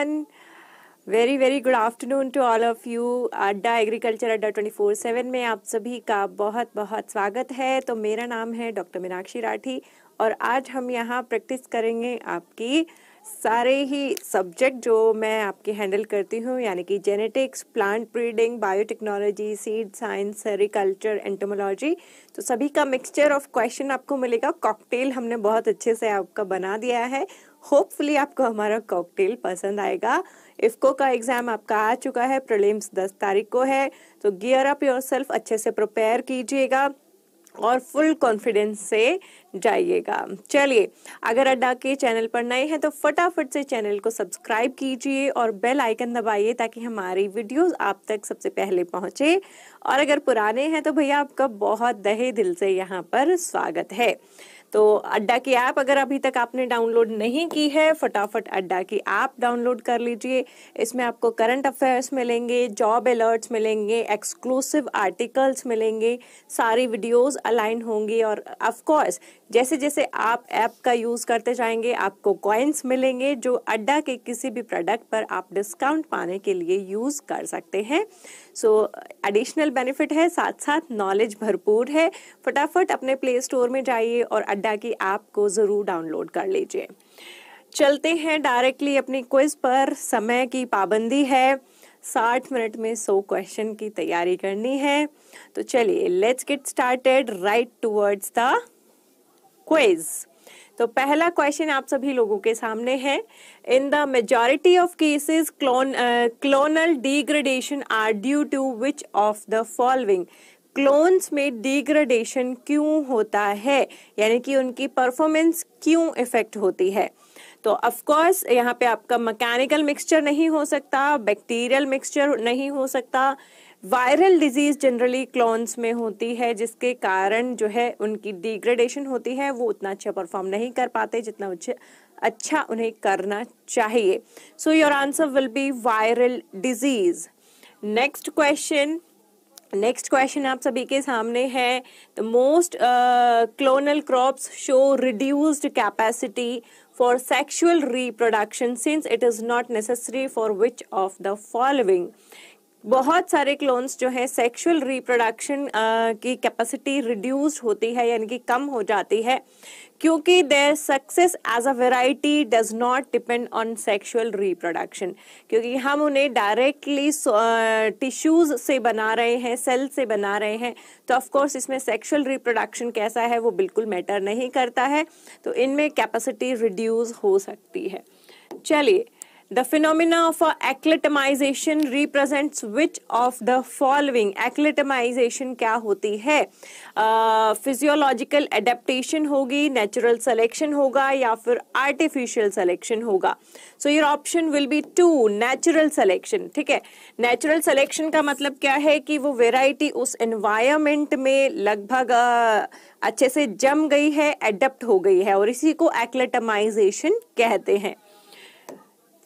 everyone. Very very good afternoon to all of you Adda agriculture Adda twenty four seven में आप सभी का बहुत बहुत स्वागत है तो मेरा नाम है डॉक्टर मीनाक्षी राठी और आज हम यहाँ प्रैक्टिस करेंगे आपकी सारे ही सब्जेक्ट जो मैं आपके हैंडल करती हूँ यानी कि genetics plant breeding biotechnology seed science sericulture entomology तो सभी का मिक्सचर ऑफ क्वेश्चन आपको मिलेगा कॉकटेल हमने बहुत अच्छे से आपका बना दिया है होपफुली आपको हमारा कॉकटेल पसंद आएगा इफ्को का एग्ज़ाम आपका आ चुका है प्रलिम्स दस तारीख को है तो गियर अप योरसेल्फ अच्छे से प्रिपेयर कीजिएगा और फुल कॉन्फिडेंस से जाइएगा चलिए अगर अड्डा के चैनल पर नए हैं तो फटाफट से चैनल को सब्सक्राइब कीजिए और बेल आइकन दबाइए ताकि हमारी वीडियोस आप तक सबसे पहले पहुंचे और अगर पुराने हैं तो भैया आपका बहुत दहे दिल से यहाँ पर स्वागत है तो अड्डा की ऐप अगर अभी तक आपने डाउनलोड नहीं की है फटाफट अड्डा की ऐप डाउनलोड कर लीजिए इसमें आपको करंट अफेयर्स मिलेंगे जॉब अलर्ट्स मिलेंगे एक्सक्लूसिव आर्टिकल्स मिलेंगे सारी वीडियोस अलाइन होंगी और ऑफ कोर्स जैसे जैसे आप ऐप का यूज़ करते जाएंगे आपको कॉइन्स मिलेंगे जो अड्डा के किसी भी प्रोडक्ट पर आप डिस्काउंट पाने के लिए यूज़ कर सकते हैं सो एडिशनल बेनिफिट है साथ साथ नॉलेज भरपूर है फटाफट अपने प्ले स्टोर में जाइए और अड्डा की ऐप को ज़रूर डाउनलोड कर लीजिए चलते हैं डायरेक्टली अपनी क्विज पर समय की पाबंदी है साठ मिनट में सौ क्वेश्चन की तैयारी करनी है तो चलिए let's get started right towards the quiz तो पहला क्वेश्चन आप सभी लोगों के सामने है in the majority of cases clone clonal degradation are due to which of the following clones में डिग्रेडेशन क्यों होता है यानी कि उनकी परफॉर्मेंस क्यों इफेक्ट होती है तो ऑफ कोर्स यहाँ पे आपका मैकेनिकल मिक्सचर नहीं हो सकता बैक्टीरियल मिक्सचर नहीं हो सकता वायरल डिजीज जनरली क्लोन्स में होती है जिसके कारण जो है उनकी डिग्रेडेशन होती है वो उतना अच्छा परफॉर्म नहीं कर पाते जितना उच्च अच्छा उन्हें करना चाहिए so your answer will be viral disease next question next question आप सभी के सामने है the most clonal crops show reduced capacity for sexual reproduction since it is not necessary for which of the following बहुत सारे clones जो है sexual reproduction की कैपेसिटी रिड्यूस होती है यानी कि कम हो जाती है क्योंकि their success as a variety does not depend on sexual reproduction क्योंकि हम उन्हें डायरेक्टली टिश्यूज से बना रहे हैं सेल से बना रहे हैं तो ऑफ कोर्स इसमें सेक्सुअल रिप्रोडक्शन कैसा है वो बिल्कुल मैटर नहीं करता है तो इनमें कैपेसिटी रिड्यूज हो सकती है चलिए The phenomena of acclimatization represents which of the following acclimatization क्या होती है फिजियोलॉजिकल adaptation होगी नेचुरल selection होगा या फिर आर्टिफिशियल selection होगा so your option will be two natural selection. ठीक है नेचुरल selection का मतलब क्या है कि वो वेराइटी उस एनवायरमेंट में लगभग अच्छे से जम गई है adapt हो गई है और इसी को एक्लेटमाइजेशन कहते हैं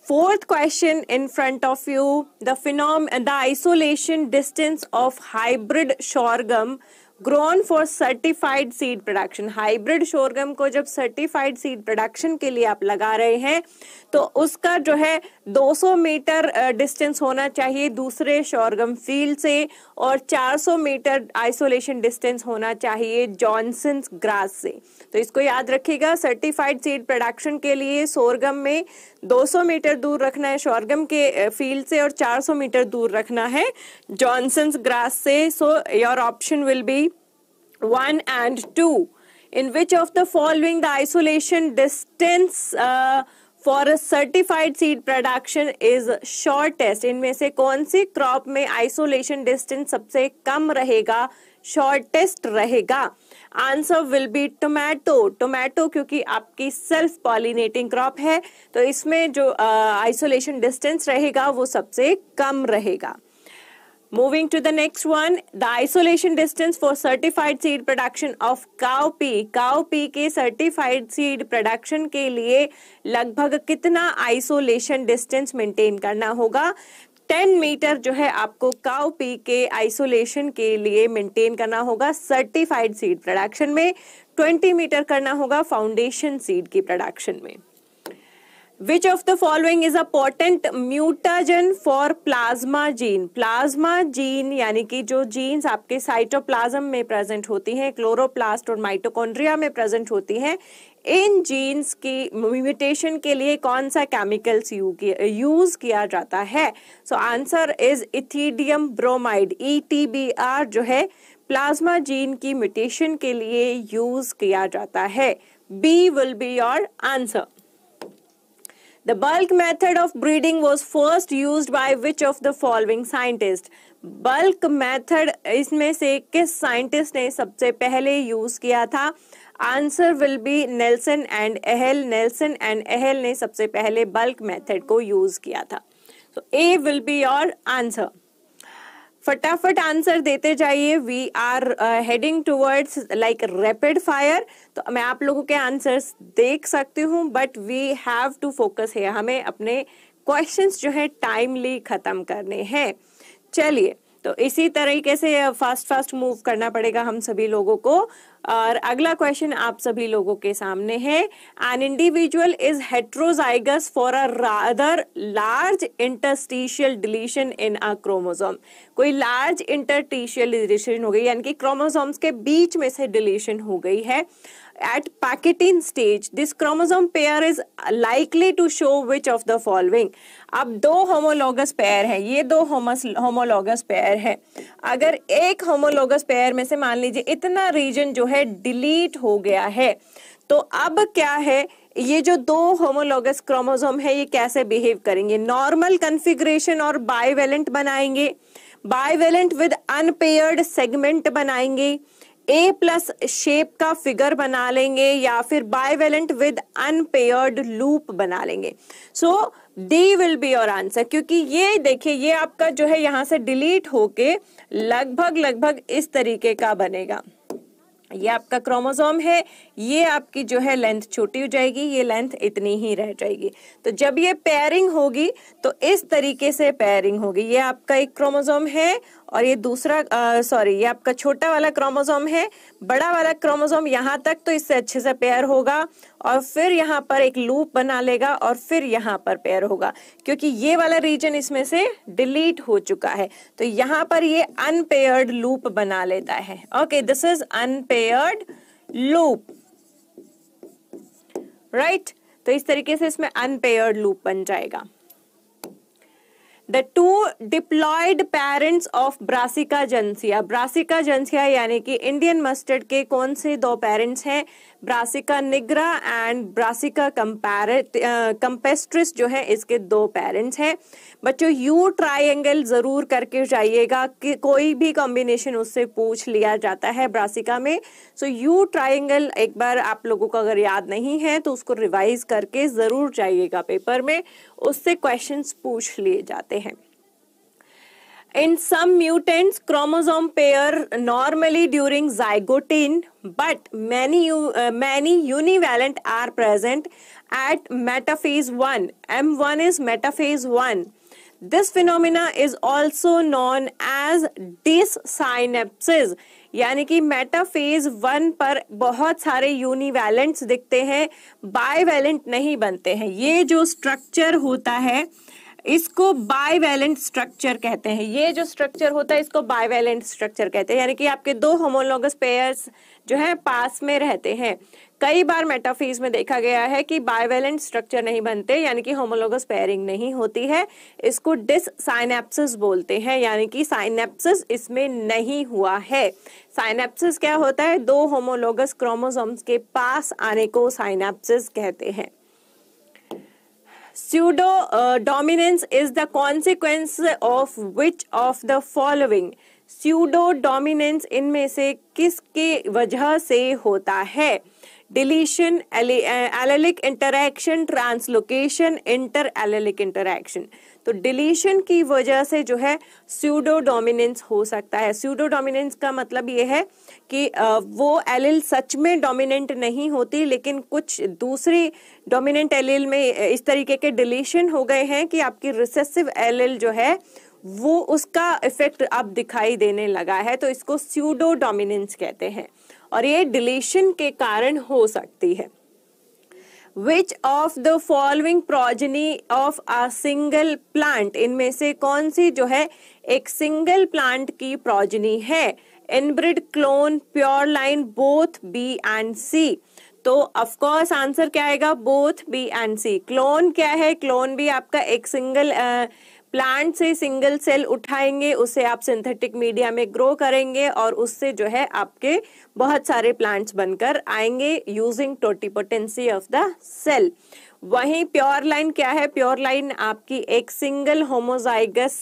Fourth question in front of you, the phenom the isolation distance of hybrid sorghum grown for certified seed production hybrid sorghum को जब सर्टिफाइड सीड प्रोडक्शन के लिए आप लगा रहे हैं तो उसका जो है 200 मीटर डिस्टेंस होना चाहिए दूसरे शोरगम फील्ड से और 400 मीटर आइसोलेशन डिस्टेंस होना चाहिए जॉनसन ग्रास से तो इसको याद रखिएगा सर्टिफाइड सीड प्रोडक्शन के लिए सोरगम में 200 मीटर दूर रखना है शोरगम के फील्ड से और 400 मीटर दूर रखना है जॉनसन ग्रास से so your option will be one and two in which of the following the isolation distance uh, for a certified seed production is shortest इनमें से कौन सी क्रॉप में आइसोलेशन डिस्टेंस सबसे कम रहेगा शॉर्टेस्ट रहेगा answer will be tomato tomato क्योंकि आपकी सेल्फ पॉलिनेटिंग क्रॉप है तो इसमें जो आइसोलेशन uh, डिस्टेंस रहेगा वो सबसे कम रहेगा Moving to the next one, the isolation distance for certified seed production of cow pea. Cow pea के certified seed production के लिए लगभग कितना isolation distance maintain करना होगा 10 मीटर जो है आपको काउ पी के आइसोलेशन के लिए मेंटेन करना होगा सर्टिफाइड सीड प्रोडक्शन में 20 मीटर करना होगा फाउंडेशन सीड की प्रोडक्शन में which of the following is a potent mutagen for plasma gene plasma gene यानी कि जो जीन्स आपके साइटोप्लाज्म में प्रेजेंट होती हैं क्लोरोप्लास्ट और माइटोकॉन्ड्रिया में प्रेजेंट होती हैं इन जीन्स की म्यूटेशन के लिए कौन सा केमिकल्स यूज किया जाता है so answer is ethidium bromide E जो है प्लाज्मा जीन की म्यूटेशन के लिए यूज किया जाता है B will be your answer The bulk method of breeding was first used by which of the following scientist? Bulk method इसमें से किस साइंटिस्ट ने सबसे पहले यूज किया था answer will be Nelson and Ehle Nelson and Ehle ने सबसे पहले बल्क मेथड को यूज किया था so A will be your answer फटाफट आंसर देते जाइए we are heading towards like rapid fire तो मैं आप लोगों के आंसर्स देख सकती हूँ but we have to focus है हमें अपने क्वेश्चंस जो है टाइमली खत्म करने हैं चलिए तो इसी तरीके से फास्ट फास्ट मूव करना पड़ेगा हम सभी लोगों को और अगला क्वेश्चन आप सभी लोगों के सामने है an individual is heterozygous for a rather large interstitial deletion in a chromosome कोई लार्ज इंटरस्टिशियल डिलीशन हो गई यानी कि क्रोमोसोम्स के बीच में से डिलीशन हो गई है At packeting stage, this chromosome pair is likely to show which of the following. अब दो होमोलोगस पेयर हैं ये दो होमोलोगस पेयर हैं अगर एक होमोलोगस पेयर में से मान लीजिए इतना रीजन जो है डिलीट हो गया है तो अब क्या है ये जो दो होमोलोगस क्रोमोसोम है ये कैसे बिहेव करेंगे नॉर्मल कन्फिग्रेशन और बाइवेलेंट बनाएंगे बाइवेलेंट विद अनपेयर्ड सेगमेंट बनाएंगे ए प्लस शेप का फिगर बना लेंगे या फिर बायवेलेंट विद अनपेयर्ड लूप बना लेंगे so D will be your answer क्योंकि ये देखिए ये आपका जो है यहां से डिलीट होके लगभग लगभग इस तरीके का बनेगा ये आपका क्रोमोसोम है ये आपकी जो है लेंथ छोटी हो जाएगी ये लेंथ इतनी ही रह जाएगी तो जब ये पेयरिंग होगी तो इस तरीके से पेयरिंग होगी ये आपका एक क्रोमोसोम है और ये दूसरा सॉरी ये आपका छोटा वाला क्रोमोजोम है बड़ा वाला क्रोमोजोम यहाँ तक तो इससे अच्छे से पेयर होगा और फिर यहाँ पर एक लूप बना लेगा और फिर यहाँ पर पेयर होगा क्योंकि ये वाला रीजन इसमें से डिलीट हो चुका है तो यहाँ पर ये अनपेयर्ड लूप बना लेता है okay this is unpaired loop right तो इस तरीके से इसमें अनपेयर्ड लूप बन जाएगा the two diploid parents of Brassica juncea Brassica juncea यानी कि इंडियन मस्टर्ड के कौन से दो पेरेंट्स हैं Brassica nigra and Brassica campestris जो है इसके दो पेरेंट्स हैं बच्चों यू ट्राइंगल जरूर करके जाइएगा कि कोई भी कॉम्बिनेशन उससे पूछ लिया जाता है ब्रासिका में सो यू ट्राइंगल एक बार आप लोगों को अगर याद नहीं है तो उसको रिवाइज करके ज़रूर जाइएगा पेपर में उससे क्वेश्चंस पूछ लिए जाते हैं in some mutants chromosome pair normally during zygotene but many many univalent are present at metaphase one M one is metaphase one this phenomena is also known as desynapsis यानी कि metaphase one पर बहुत सारे यूनिवेलेंट्स दिखते हैं bivalent नहीं बनते हैं ये जो स्ट्रक्चर होता है इसको बाइवेलेंट स्ट्रक्चर कहते हैं ये जो स्ट्रक्चर होता है इसको बाइवेलेंट स्ट्रक्चर कहते हैं यानी कि आपके दो होमोलोगस पेयर्स जो है पास में रहते हैं कई बार मेटाफीज में देखा गया है कि बाइवेलेंट स्ट्रक्चर नहीं बनते यानी कि होमोलोगस पेयरिंग नहीं होती है इसको डिस बोलते हैं यानी कि साइनेप्सिस इसमें नहीं हुआ है साइनेप्सिस क्या होता है दो होमोलोगस क्रोमोसोम्स के पास आने को साइनेप्सिस कहते हैं pseudo dominance is the consequence of which of the following pseudo dominance इनमें से किसके वजह से होता है deletion allelic interaction translocation inter allelic interaction तो डिलीशन की वजह से जो है स्यूडो डोमिनेंस हो सकता है स्यूडो डोमिनेंस का मतलब ये है कि वो एलिल सच में डोमिनेंट नहीं होती लेकिन कुछ दूसरी डोमिनेंट एलिल में इस तरीके के डिलीशन हो गए हैं कि आपकी रिसेसिव एलिल जो है वो उसका इफेक्ट अब दिखाई देने लगा है तो इसको स्यूडो डोमिनेंस कहते हैं और ये डिलीशन के कारण हो सकती है which of the following progeny of a single plant इनमें से कौन सी जो है एक सिंगल प्लांट की प्रोजनी है inbred clone pure line both B and C तो ऑफकोर्स आंसर क्या आएगा both B and C clone क्या है क्लोन भी आपका एक सिंगल uh, प्लांट से सिंगल सेल उठाएंगे उसे आप सिंथेटिक मीडिया में ग्रो करेंगे और उससे जो है आपके बहुत सारे प्लांट्स बनकर आएंगे using totipotency of the cell वहीं प्योर लाइन क्या है प्योर लाइन आपकी एक सिंगल होमोजाइगस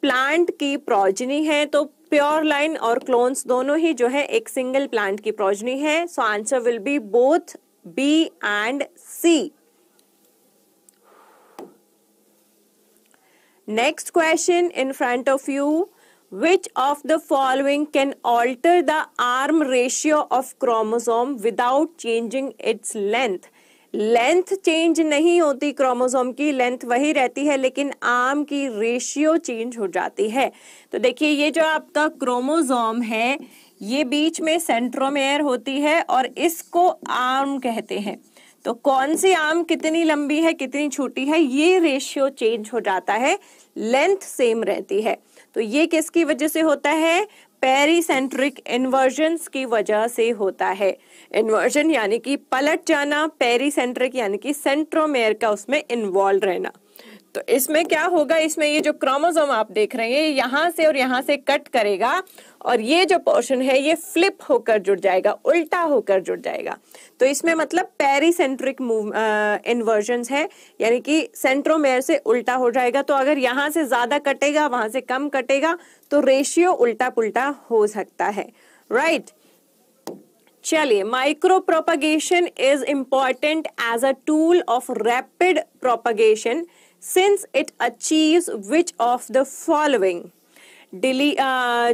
प्लांट की प्रोजनी है तो प्योर लाइन और क्लोन्स दोनों ही जो है एक सिंगल प्लांट की प्रोजनी है so answer will be both B and C Next question in front of you. Which of the following can alter the arm ratio of chromosome without changing its length? Length change नहीं होती chromosome की length वही रहती है लेकिन arm की ratio change हो जाती है तो देखिए ये जो आपका क्रोमोसोम है ये बीच में सेंट्रोमेयर होती है और इसको आर्म कहते हैं तो कौन सी आर्म कितनी लंबी है कितनी छोटी है ये रेशियो चेंज हो जाता है लेंथ सेम रहती है तो ये किसकी वजह से होता है पेरीसेंट्रिक इन्वर्जन की वजह से होता है इन्वर्जन यानी कि पलट जाना पेरीसेंट्रिक यानी कि सेंट्रोमेयर का उसमें इन्वॉल्व रहना तो इसमें क्या होगा इसमें ये जो क्रोमोजोम आप देख रहे हैं यहां से और यहां से कट करेगा और ये जो पोर्शन है ये फ्लिप होकर जुड़ जाएगा उल्टा होकर जुड़ जाएगा तो इसमें मतलब पेरीसेंट्रिक मूव इन्वर्जन है यानी कि सेंट्रोमेयर से उल्टा हो जाएगा तो अगर यहां से ज़्यादा कटेगा वहां से कम कटेगा तो रेशियो उल्टा पुल्टा हो सकता है राइट right? चलिए micro propagation is important as a tool of rapid propagation since it achieves which of the following डिली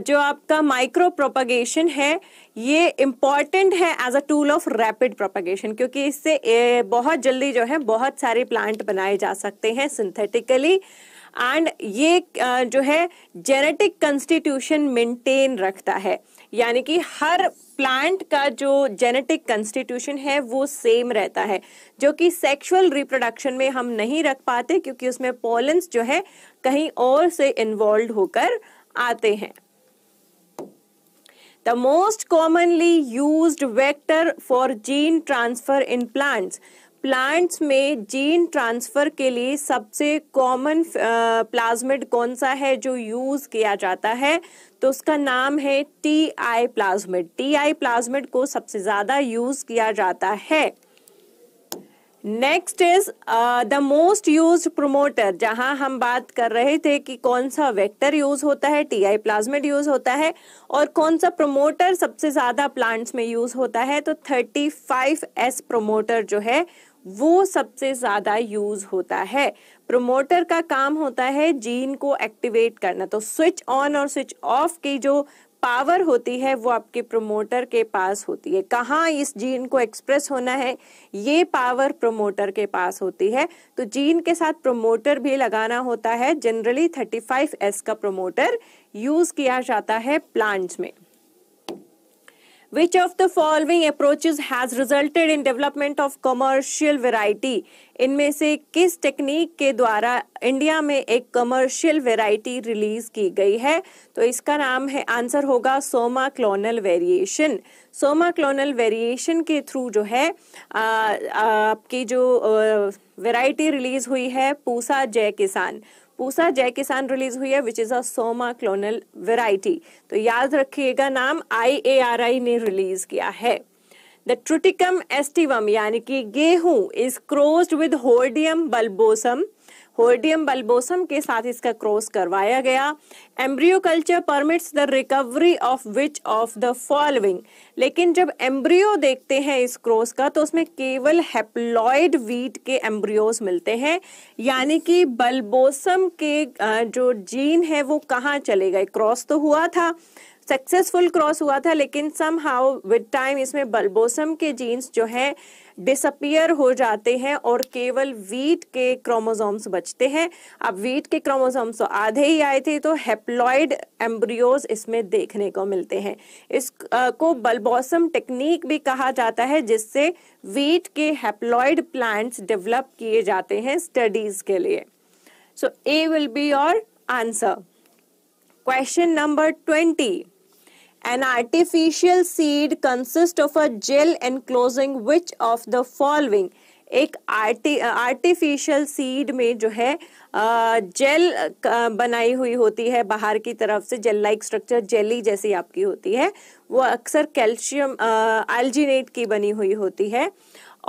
जो आपका माइक्रो प्रोपगेशन है ये इम्पॉर्टेंट है as a tool of rapid propagation क्योंकि इससे बहुत जल्दी जो है बहुत सारे प्लांट बनाए जा सकते हैं सिंथेटिकली एंड ये जो है जेनेटिक कंस्टिट्यूशन मेंटेन रखता है यानी कि हर प्लांट का जो जेनेटिक कंस्टिट्यूशन है वो सेम रहता है जो कि सेक्सुअल रिप्रोडक्शन में हम नहीं रख पाते क्योंकि उसमें पोलेंस जो है कहीं और से इन्वॉल्व होकर आते हैं the most commonly used vector for gene transfer in plants plants में जीन ट्रांसफर के लिए सबसे कॉमन प्लाज्मिड कौन सा है जो यूज किया जाता है तो उसका नाम है T I plasmid T I plasmid को सबसे ज्यादा यूज किया जाता है next is the most use promoter जहां हम बात कर रहे थे कि कौन सा वेक्टर यूज होता है टी आई प्लाज्मिड यूज होता है और कौन सा प्रोमोटर सबसे ज्यादा प्लांट्स में यूज होता है तो थर्टी फाइव एस प्रोमोटर जो है वो सबसे ज़्यादा यूज होता है प्रोमोटर का काम होता है जीन को एक्टिवेट करना तो स्विच ऑन और स्विच ऑफ की जो पावर होती है वो आपके प्रोमोटर के पास होती है कहाँ इस जीन को एक्सप्रेस होना है ये पावर प्रोमोटर के पास होती है तो जीन के साथ प्रोमोटर भी लगाना होता है जनरली फाइव एस का प्रोमोटर यूज किया जाता है प्लांट्स में Which of the following approaches has resulted in development of commercial variety? इनमें से किस टेक्निक के द्वारा इंडिया में एक कमर्शियल वैरायटी रिलीज की गई है तो इसका नाम है आंसर होगा soma clonal variation soma clonal variation के थ्रू जो है आ, आपकी जो वैरायटी रिलीज हुई है पूसा जय किसान पूसा जय किसान रिलीज हुई है which is a soma clonal variety तो याद रखिएगा नाम आई ए आर आई ने रिलीज किया है द ट्रुटिकम एस्टिवम यानी कि गेहूं is crossed with Hordeum bulbosum Hordeum bulbosum के साथ इसका क्रॉस करवाया गया embryo culture permits the recovery of which of the following लेकिन जब एम्ब्रियो देखते हैं इस क्रॉस का तो उसमें केवल हेप्लॉइड वीट के एम्ब्रियोज मिलते हैं यानी कि बल्बोसम के जो जीन है वो कहाँ चले गए क्रॉस तो हुआ था सक्सेसफुल क्रॉस हुआ था लेकिन सम हाउ विद टाइम इसमें बल्बोसम के जीन्स जो हैं डिसअपियर हो जाते हैं और केवल वीट के क्रोमोसोम्स बचते हैं अब वीट के क्रोमोसोम्स तो आधे ही आए थे तो हेप्लॉइड एम्ब्रियोज इसमें देखने को मिलते हैं इस को बल्बोसम टेक्निक भी कहा जाता है जिससे वीट के हेप्लॉइड प्लांट्स डेवलप किए जाते हैं स्टडीज के लिए so A will be your answer question number twenty An artificial seed consists of a gel enclosing which of the following? एक आर्टि आर्टिफिशियल सीड में जो है जेल बनाई हुई होती है बाहर की तरफ से जेल लाइक स्ट्रक्चर जेली जैसी आपकी होती है वो अक्सर कैल्शियम एल्जीनेट की बनी हुई होती है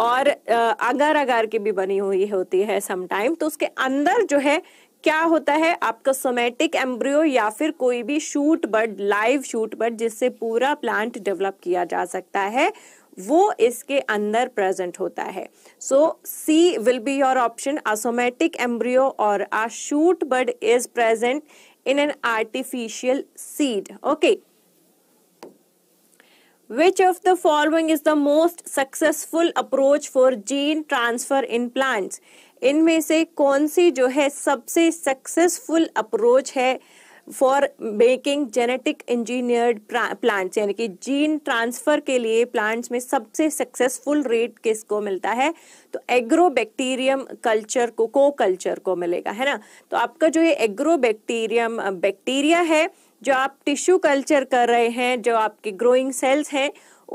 और अगर अगार की भी बनी हुई होती है समटाइम तो उसके अंदर जो है क्या होता है आपका सोमेटिक एम्ब्रियो या फिर कोई भी shoot bud live shoot bud जिससे पूरा प्लांट डेवलप किया जा सकता है वो इसके अंदर प्रेजेंट होता है so C will be your option a somatic embryo और आ shoot bud is present in an artificial seed okay which of the following is the most successful approach for gene transfer in plants इनमें से कौन सी जो है सबसे successful approach है for making genetic engineered plants यानी कि जीन ट्रांसफर के लिए प्लांट्स में सबसे सक्सेसफुल रेट किसको मिलता है तो एग्रोबैक्टीरियम कल्चर को को कल्चर को मिलेगा है ना तो आपका जो ये एग्रोबैक्टीरियम बैक्टीरिया है जो आप टिश्यू कल्चर कर रहे हैं जो आपके ग्रोइंग सेल्स हैं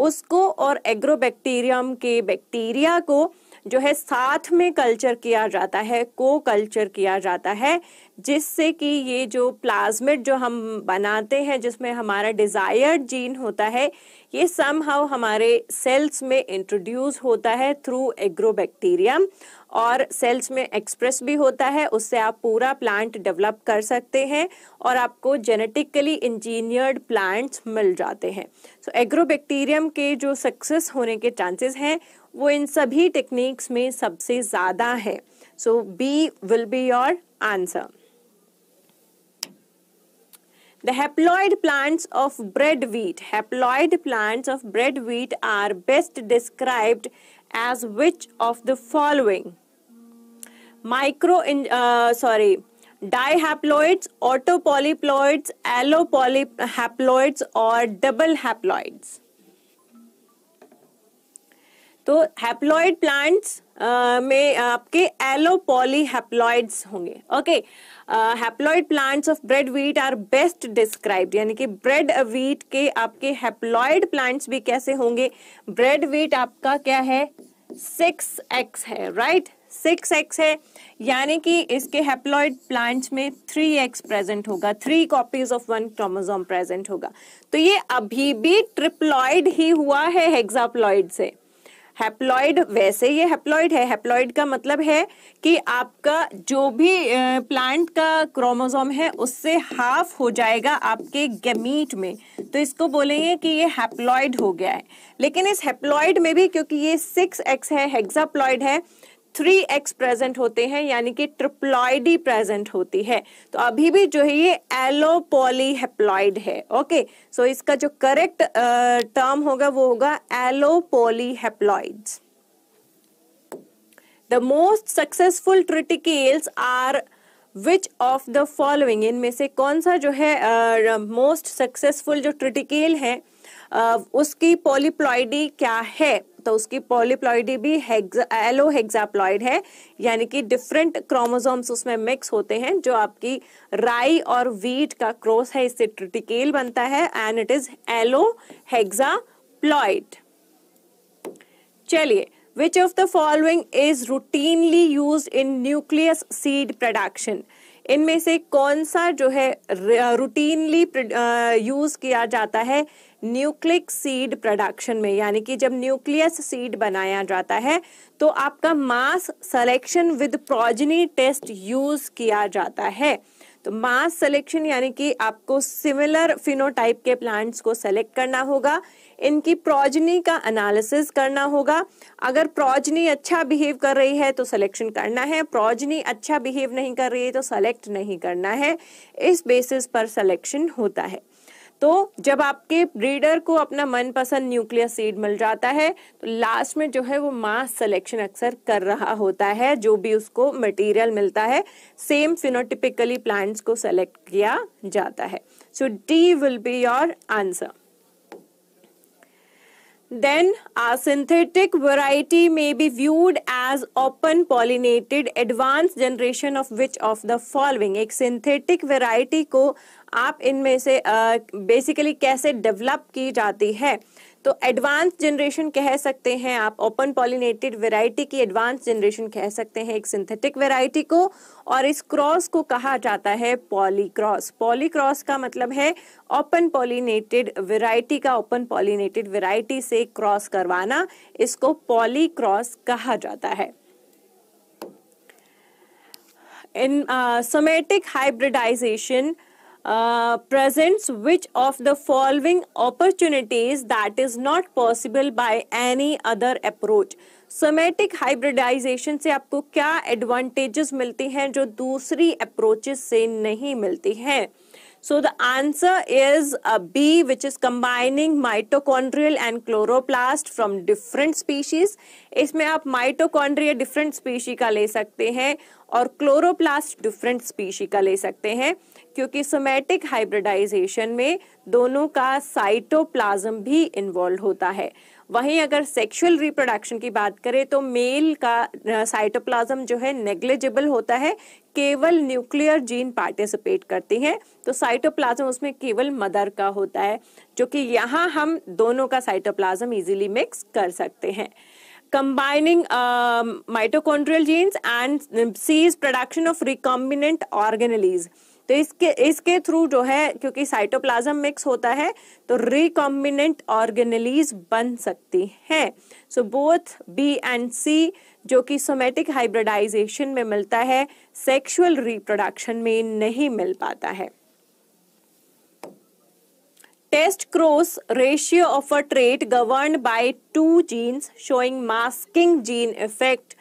उसको और एग्रोबैक्टीरियम के बैक्टीरिया को जो है साथ में कल्चर किया जाता है को कल्चर किया जाता है जिससे कि ये जो प्लाज्मिड जो हम बनाते हैं जिसमें हमारा डिज़ायर्ड जीन होता है ये सम हमारे सेल्स में इंट्रोड्यूस होता है थ्रू एग्रोबैक्टीरियम और सेल्स में एक्सप्रेस भी होता है उससे आप पूरा प्लांट डेवलप कर सकते हैं और आपको जेनेटिकली इंजीनियर्ड प्लांट्स मिल जाते हैं सो so, एग्रोबैक्टीरियम के जो सक्सेस होने के चांसेस हैं वो इन सभी टेक्निक्स में सबसे ज़्यादा है so B will be your answer The haploid plants of bread wheat, haploid plants of bread wheat are best described as which of the following? Micro sorry dihaploids autopolyploids allopolyhaploids और double haploids तो haploid plants uh, में आपके allopolyhaploids होंगे okay haploid plants of bread wheat are best described यानी कि bread wheat के आपके haploid plants भी कैसे होंगे ब्रेड व्हीट आपका क्या है सिक्स एक्स है राइट सिक्स एक्स है यानी कि इसके हैप्लॉइड प्लांट्स में थ्री एक्स प्रेजेंट होगा three copies of one chromosome present होगा तो ये अभी भी ट्रिप्लॉइड ही हुआ है हेक्साप्लॉइड से हैप्लॉइड वैसे ये हैप्लॉइड है हैप्लॉइड का मतलब है कि आपका जो भी प्लांट का क्रोमोजोम है उससे हाफ हो जाएगा आपके गमीट में तो इसको बोलेंगे कि ये हैप्लॉइड हो गया है लेकिन इस हैप्लॉइड में भी क्योंकि ये सिक्स एक्स है हेक्साप्लॉइड है थ्री एक्स प्रेजेंट होते हैं यानी कि ट्रिप्लॉइडी प्रेजेंट होती है तो अभी भी जो है ये एलोपोलीहेप्लॉइड है ओके सो इसका जो करेक्ट टर्म uh, होगा वो होगा allopolyhaploids the most successful triticales are which of the following इनमें से कौन सा जो है मोस्ट uh, सक्सेसफुल जो ट्रिटिकेल है uh, उसकी पॉलीप्लॉइडी क्या है तो उसकी पॉलीप्लॉइडी भी एलो हेक्साप्लॉइड है यानी कि डिफरेंट क्रोमोजोम्स उसमें मिक्स होते हैं जो आपकी राई और वीट का क्रॉस है इससे ट्रिटिकेल बनता है and it is allohexaploid चलिए which of the following is routinely use in nucleus seed production इनमें से कौन सा जो है रूटीनली यूज uh, किया जाता है न्यूक्लिक सीड प्रोडक्शन में यानी कि जब न्यूक्लियस सीड बनाया जाता है तो आपका mass selection with progeny test use किया जाता है तो मास सिलेक्शन यानी कि आपको सिमिलर फिनोटाइप के प्लांट्स को सेलेक्ट करना होगा इनकी प्रोजनी का एनालिसिस करना होगा अगर प्रोजनी अच्छा बिहेव कर रही है तो सिलेक्शन करना है प्रोजनी अच्छा बिहेव नहीं कर रही है तो सेलेक्ट नहीं करना है इस बेसिस पर सिलेक्शन होता है तो जब आपके ब्रीडर को अपना मनपसंद न्यूक्लियर सीड मिल जाता है तो लास्ट में जो है वो मास सिलेक्शन अक्सर कर रहा होता है जो भी उसको मटेरियल मिलता है सेम फिनोटिपिकली प्लांट्स को सेलेक्ट किया जाता है so D will be your answer then a synthetic variety may be viewed as open pollinated advance generation of which of the following एक सिंथेटिक वेराइटी को आप इनमें से बेसिकली कैसे डेवलप की जाती है तो एडवांस जनरेशन कह सकते हैं आप ओपन पॉलिनेटेड वेराइटी की एडवांस जनरेशन कह सकते हैं एक सिंथेटिक वेराइटी को और इस क्रॉस को कहा जाता है पॉलीक्रॉस पॉलीक्रॉस का मतलब है ओपन पॉलिनेटेड वेराइटी का ओपन पॉलिनेटेड वेराइटी से क्रॉस करवाना इसको पॉलीक्रॉस कहा जाता है in somatic hybridization uh, presents which of the following opportunities that is not possible by any other approach somatic hybridization से आपको क्या एडवांटेजेस मिलती हैं जो दूसरी अप्रोचेस से नहीं मिलती है so the answer is B which is combining mitochondrial and chloroplast from different species इसमें आप माइटोकॉन्ड्रिया डिफरेंट स्पीशी का ले सकते हैं और क्लोरोप्लास्ट डिफरेंट स्पीशी का ले सकते हैं क्योंकि सोमैटिक हाइब्रिडाइजेशन में दोनों का साइटोप्लाज्म भी इन्वॉल्व होता है वहीं अगर सेक्सुअल रिप्रोडक्शन की बात करें तो मेल का साइटोप्लाज्म जो है नेग्लिजिबल होता है केवल न्यूक्लियर जीन पार्टिसिपेट करती हैं तो साइटोप्लाज्म उसमें केवल मदर का होता है जो कि यहाँ हम दोनों का साइटोप्लाज्म इजीली मिक्स कर सकते हैं combining mitochondrial genes and C's production of recombinant organelles तो इसके इसके थ्रू जो है क्योंकि साइटोप्लाज्म मिक्स होता है तो रिकॉम्बिनेंट ऑर्गेनलीज बन सकती हैं so both B and C जो कि सोमेटिक हाइब्रिडाइजेशन में मिलता है सेक्सुअल रिप्रोडक्शन में नहीं मिल पाता है test cross ratio of a trait govern by two genes showing masking gene effect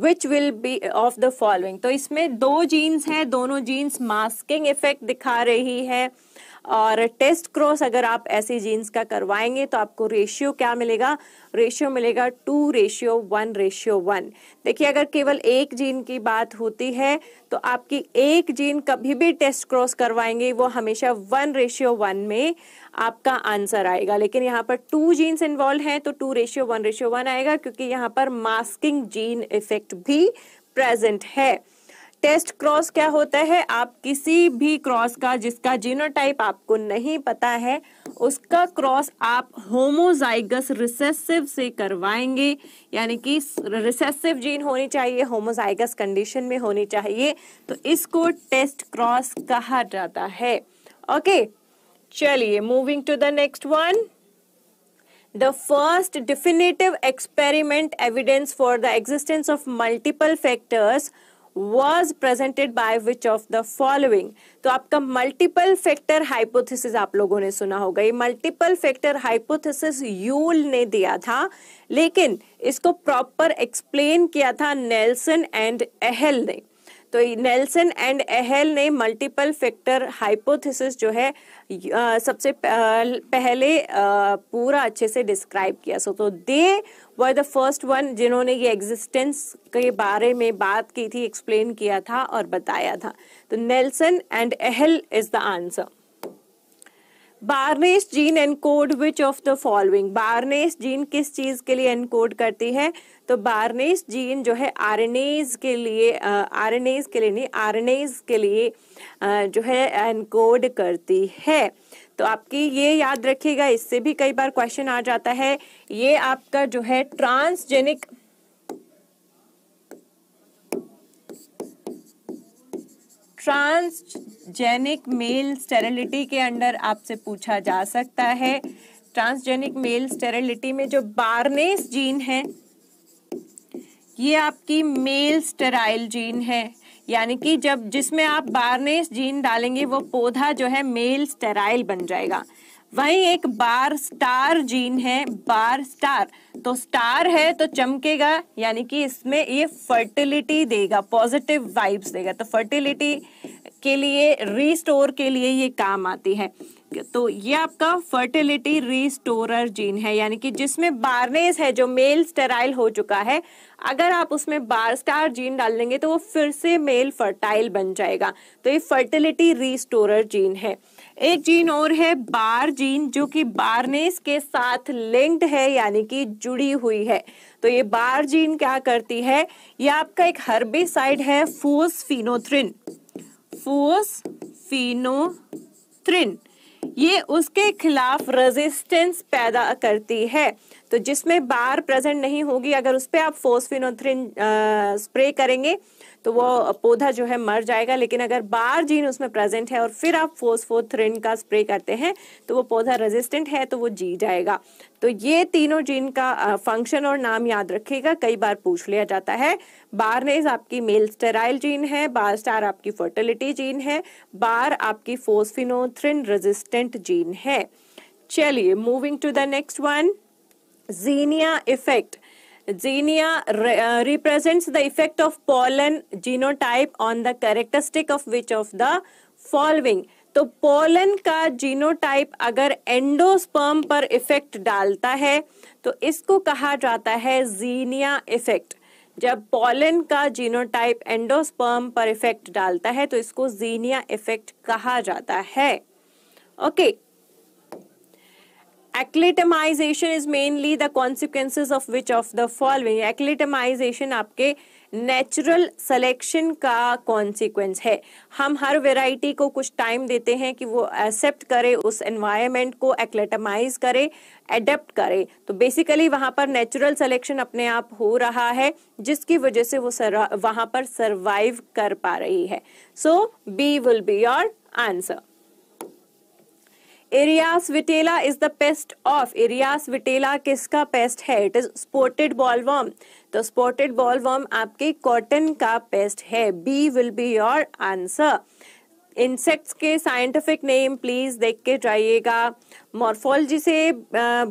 which will be of the following तो इसमें दो जीन्स हैं दोनों जीन्स मास्किंग इफेक्ट दिखा रही है और टेस्ट क्रॉस अगर आप ऐसी जीन्स का करवाएंगे तो आपको रेशियो क्या मिलेगा रेशियो मिलेगा two ratio one ratio one देखिए अगर केवल एक जीन की बात होती है तो आपकी एक जीन कभी भी टेस्ट क्रॉस करवाएंगे वो हमेशा वन रेशियो वन में आपका आंसर आएगा लेकिन यहाँ पर टू जीन्स इन्वॉल्व हैं तो two ratio one ratio one आएगा क्योंकि यहाँ पर मास्किंग जीन इफेक्ट भी प्रेजेंट है टेस्ट क्रॉस क्या होता है आप किसी भी क्रॉस का जिसका जीनोटाइप आपको नहीं पता है उसका क्रॉस आप होमोजाइगस रिसेसिव से करवाएंगे यानी कि रिसेसिव जीन होनी चाहिए होमोजाइगस कंडीशन में होनी चाहिए तो इसको टेस्ट क्रॉस कहा जाता है ओके okay, चलिए moving to the next one the first definitive experiment evidence for the existence of multiple factors was presented by which of the following तो आपका मल्टीपल फैक्टर हाइपोथिस आप लोगों ने सुना होगा ये मल्टीपल फैक्टर हाइपोथिस यूल ने दिया था लेकिन इसको प्रॉपर एक्सप्लेन किया था नेल्सन एंड एहल ने तो नेल्सन एंड एहल ने मल्टीपल फैक्टर हाइपोथेसिस जो है सबसे पहले पूरा अच्छे से डिस्क्राइब किया सो तो they were the first one जिन्होंने ये एग्जिस्टेंस के बारे में बात की थी एक्सप्लेन किया था और बताया था तो Nelson and Ehle is the answer Barnase gene encode which of the following Barnase gene किस चीज के लिए एनकोड करती है तो बारनेस जीन जो है आरएनएज के लिए आरएनएज के लिए नहीं आरएनएज के लिए जो है एनकोड करती है तो आपकी ये याद रखिएगा इससे भी कई बार क्वेश्चन आ जाता है ये आपका जो है ट्रांसजेनिक ट्रांसजेनिक मेल स्टेरिलिटी के अंडर आपसे पूछा जा सकता है ट्रांसजेनिक मेल स्टेरिलिटी में जो बारनेस जीन है ये आपकी मेल स्टेराइल जीन है यानी कि जब जिसमें आप बारनेस जीन डालेंगे वो पौधा जो है मेल स्टेराइल बन जाएगा वहीं एक बार स्टार जीन है बार स्टार तो स्टार है तो चमकेगा यानी कि इसमें ये फर्टिलिटी देगा पॉजिटिव वाइब्स देगा तो फर्टिलिटी के लिए रिस्टोर के लिए ये काम आती है तो ये आपका फर्टिलिटी रिस्टोरर जीन है यानी कि जिसमें बारनेस है जो मेल स्टेराइल हो चुका है अगर आप उसमें बार स्टार जीन डाल देंगे तो वो फिर से मेल फर्टाइल बन जाएगा तो ये फर्टिलिटी रिस्टोरर जीन है एक जीन और है बार जीन जो कि बारनेस के साथ लिंक्ड है यानी कि जुड़ी हुई है तो ये बार जीन क्या करती है ये आपका एक साइड है फोस फिनोथ्रिन फोस फिनोथ्रिन ये उसके खिलाफ रेजिस्टेंस पैदा करती है तो जिसमें बार प्रेजेंट नहीं होगी अगर उस पर आप फोस्फिनोथ्रिन स्प्रे करेंगे तो वो पौधा जो है मर जाएगा लेकिन अगर बार जीन उसमें प्रेजेंट है और फिर आप फोस्फोथ्रिन का स्प्रे करते हैं तो वो पौधा रेजिस्टेंट है तो वो जी जाएगा तो ये तीनों जीन का फंक्शन और नाम याद रखिएगा कई बार पूछ लिया जाता है बारनेज आपकी मेल स्टेराइल जीन है बार स्टार आपकी फर्टिलिटी जीन है बार आपकी फोस्फिनोथ्रिन रेजिस्टेंट जीन है चलिए moving to the next one xenia effect Genia re uh, represents the effect of pollen genotype on the characteristic of which of the following. तो pollen का genotype अगर endosperm पर effect डालता है तो इसको कहा जाता है जीनिया इफेक्ट जब पोलन का जीनोटाइप एंडोस्पर्म पर इफेक्ट डालता है तो इसको जीनिया इफेक्ट कहा जाता है okay okay. Acclimatization is mainly the consequences of which of the following acclimatization आपके नेचुरल सिलेक्शन का कॉन्सिक्वेंस है हम हर वेराइटी को कुछ टाइम देते हैं कि वो एक्सेप्ट करे उस एनवायरमेंट को एक्लेटमाइज करे एडेप्ट करे तो बेसिकली वहाँ पर नेचुरल सेलेक्शन अपने आप हो रहा है जिसकी वजह से वो वहाँ पर सर्वाइव कर पा रही है so B will be your answer Earias vittella is the pest of Earias vittella किसका पेस्ट है इट इज स्पोर्टेड बॉलवर्म तो स्पोर्टेड बॉलवर्म आपके कॉटन का पेस्ट है B will be your answer insects के साइंटिफिक नेम प्लीज देख के जाइएगा मॉर्फोलॉजी से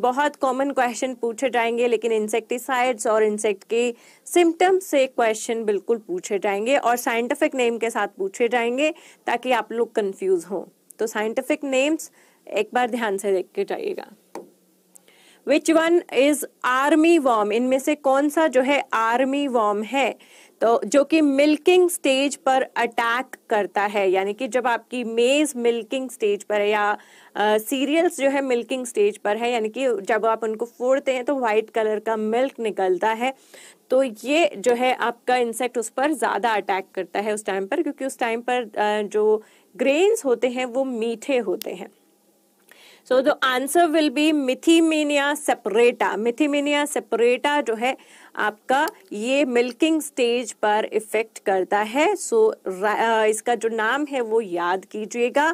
बहुत कॉमन क्वेश्चन पूछे जाएंगे लेकिन इंसेक्टिसाइड्स और इंसेक्ट के सिम्टम्स से क्वेश्चन बिल्कुल पूछे जाएंगे और साइंटिफिक नेम के साथ पूछे जाएंगे ताकि आप लोग कंफ्यूज हों तो साइंटिफिक नेम्स एक बार ध्यान से देख के जाइएगा which one is armyworm इनमें से कौन सा जो है आर्मी वॉर्म है तो जो कि मिल्किंग स्टेज पर अटैक करता है यानी कि जब आपकी मेज मिल्किंग स्टेज पर है या सीरियल्स uh, जो है मिल्किंग स्टेज पर है यानी कि जब आप उनको फोड़ते हैं तो वाइट कलर का मिल्क निकलता है तो ये जो है आपका इंसेक्ट उस पर ज़्यादा अटैक करता है उस टाइम पर क्योंकि उस टाइम पर uh, जो ग्रेन्स होते हैं वो मीठे होते हैं so the answer will be Mythimna separata Mythimna separata जो है आपका ये मिल्किंग स्टेज पर इफेक्ट करता है सो so, uh, इसका जो नाम है वो याद कीजिएगा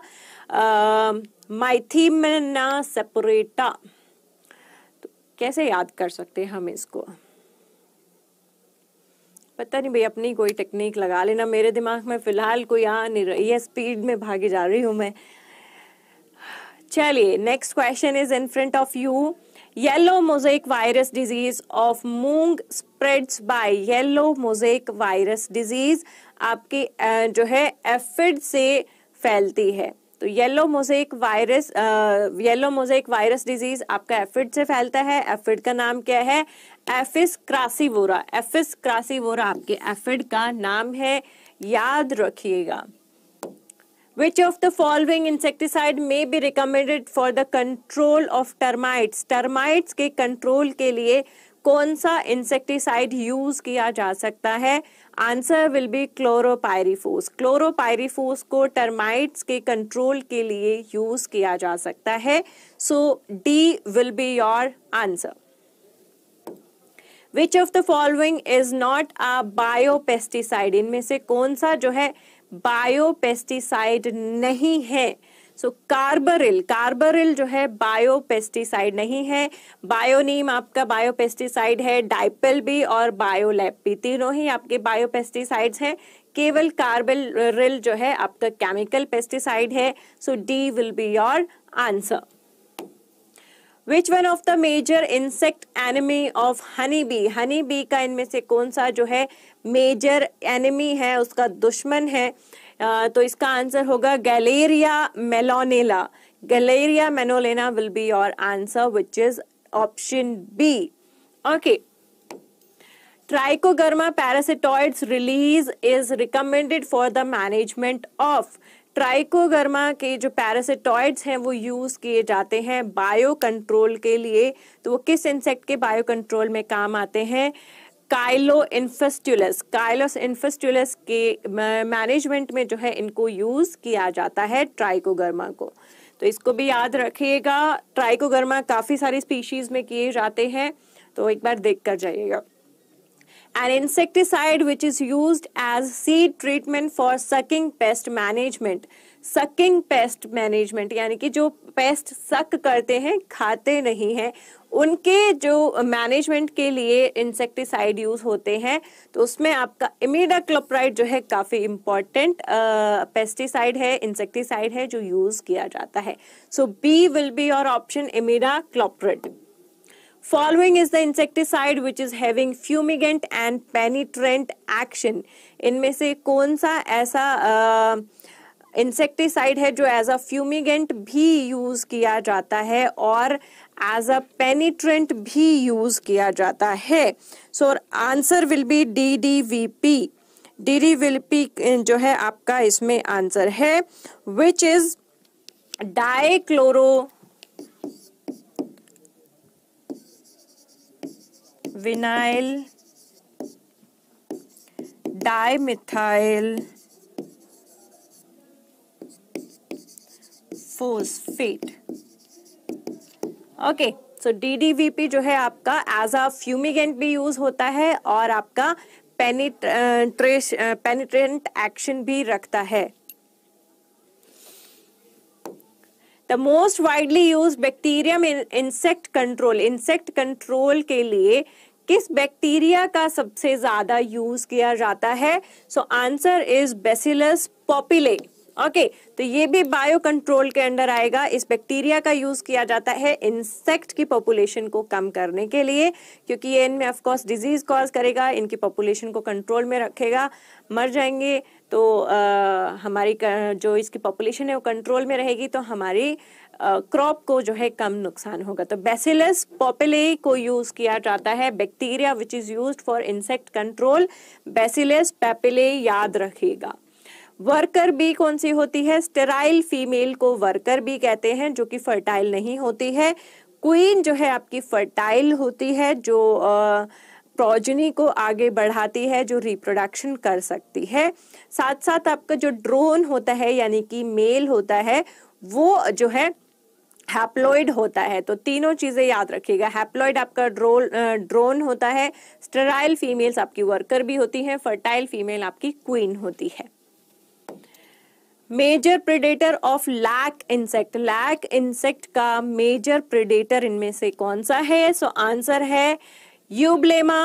माइथीमिना uh, सेपरेटा तो कैसे याद कर सकते हैं हम इसको पता नहीं भाई अपनी कोई टेक्निक लगा लेना मेरे दिमाग में फ़िलहाल कोई आ नहीं रही है स्पीड में भागी जा रही हूँ मैं चलिए next question is in front of you yellow mosaic virus disease of moong spreads by yellow mosaic virus disease आपके जो है एफिड से फैलती है तो yellow mosaic virus yellow mosaic virus disease आपका एफिड से फैलता है एफिड का नाम क्या है एफिस क्रासीवोरा एफिस क्रासीवोरा आपके एफिड का नाम है याद रखिएगा Which of the following insecticide may be recommended for the control of termites? Termites के control के लिए कौन सा इंसेक्टिसाइड यूज किया जा सकता है answer will be chlorpyrifos chlorpyrifos को टर्माइट्स के कंट्रोल के लिए यूज किया जा सकता है so D will be your answer which of the following is not a biopesticide इनमें से कौन सा जो है बायोपेस्टिसाइड नहीं है सो कार्बरिल कार्बरिल जो है बायोपेस्टिसाइड नहीं है बायोनीम आपका बायोपेस्टिसाइड है डाइपेल भी और बायोलैप भी तीनों ही आपके बायोपेस्टिसाइड्स हैं केवल कार्बरिल जो है आपका केमिकल पेस्टिसाइड है so D will be your answer which one of the major insect enemy of honey bee honey bee का इनमें से कौन सा जो है मेजर एनिमी है उसका दुश्मन है तो इसका आंसर होगा Galleria mellonella Galleria mellonella will be your answer which is option B okay Trichogramma parasitoids release is recommended for the management of Trichogramma के जो पैरासिटॉइड्स हैं वो यूज़ किए जाते हैं बायो कंट्रोल के लिए तो वो किस इंसेक्ट के बायो कंट्रोल में काम आते हैं काइलो इन्फेस्टुलस काइलोस इन्फेस्टुलस के मैनेजमेंट में जो है इनको यूज़ किया जाता है ट्राइकोगर्मा को तो इसको भी याद रखिएगा ट्राइकोगर्मा काफ़ी सारी स्पीशीज़ में किए जाते हैं तो एक बार देख कर जाइएगा an insecticide which is used as seed treatment for sucking pest management sucking pest management यानी कि जो पेस्ट सक करते हैं खाते नहीं हैं उनके जो मैनेजमेंट के लिए इंसेक्टिसाइड यूज़ होते हैं तो उसमें आपका इमीडाक्लोप्राइड जो है काफ़ी इम्पॉर्टेंट पेस्टिसाइड है इंसेक्टिसाइड है जो यूज़ किया जाता है so B will be your option imidacloprid Following is the insecticide which is having fumigant and penetrant action. इनमें से कौन सा ऐसा uh, है जो एज अ फ्यूमिगेंट भी यूज किया जाता है और एज अ पेनीट्रेंट भी यूज किया जाता है so answer will be D D V P D D V P जो है आपका इसमें आंसर है which is chloro vinyl dimethyl phosphate okay so DDVP जो है आपका एज अ फ्यूमिगेंट भी यूज होता है और आपका पेनिट्रेश पेनिट्रेंट एक्शन भी रखता है the most widely use bacterium in insect control insect control के लिए किस बैक्टीरिया का सबसे ज्यादा यूज किया जाता है so answer is Bacillus popilliae okay तो ये भी बायो कंट्रोल के अंडर आएगा इस बैक्टीरिया का यूज किया जाता है इंसेक्ट की पॉपुलेशन को कम करने के लिए क्योंकि ये इनमें ऑफ कोर्स डिजीज कॉज करेगा इनकी पॉपुलेशन को कंट्रोल में रखेगा मर जाएंगे तो आ, हमारी जो इसकी पॉपुलेशन है वो कंट्रोल में रहेगी तो हमारी क्रॉप को जो है कम नुकसान होगा तो बेसिलस पॉपिले को यूज किया जाता है bacteria which is use for insect control Bacillus popilliae याद रखेगा वर्कर बी कौन सी होती है स्टेराइल फीमेल को वर्कर बी कहते हैं जो कि फर्टाइल नहीं होती है क्वीन जो है आपकी फर्टाइल होती है जो प्रोजनी को आगे बढ़ाती है जो रिप्रोडक्शन कर सकती है साथ साथ आपका जो ड्रोन होता है यानी कि मेल होता है वो जो है हैप्लॉइड होता है तो तीनों चीज़ें याद रखिएगा हैप्लॉइड आपका ड्रोन ड्रोन होता है स्टेराइल फीमेल्स आपकी वर्कर भी होती हैं फर्टाइल फीमेल आपकी क्वीन होती है major predator of lac insect lac insect का मेजर प्रिडेटर इनमें से कौन सा है सो so, आंसर है यूब्लेमा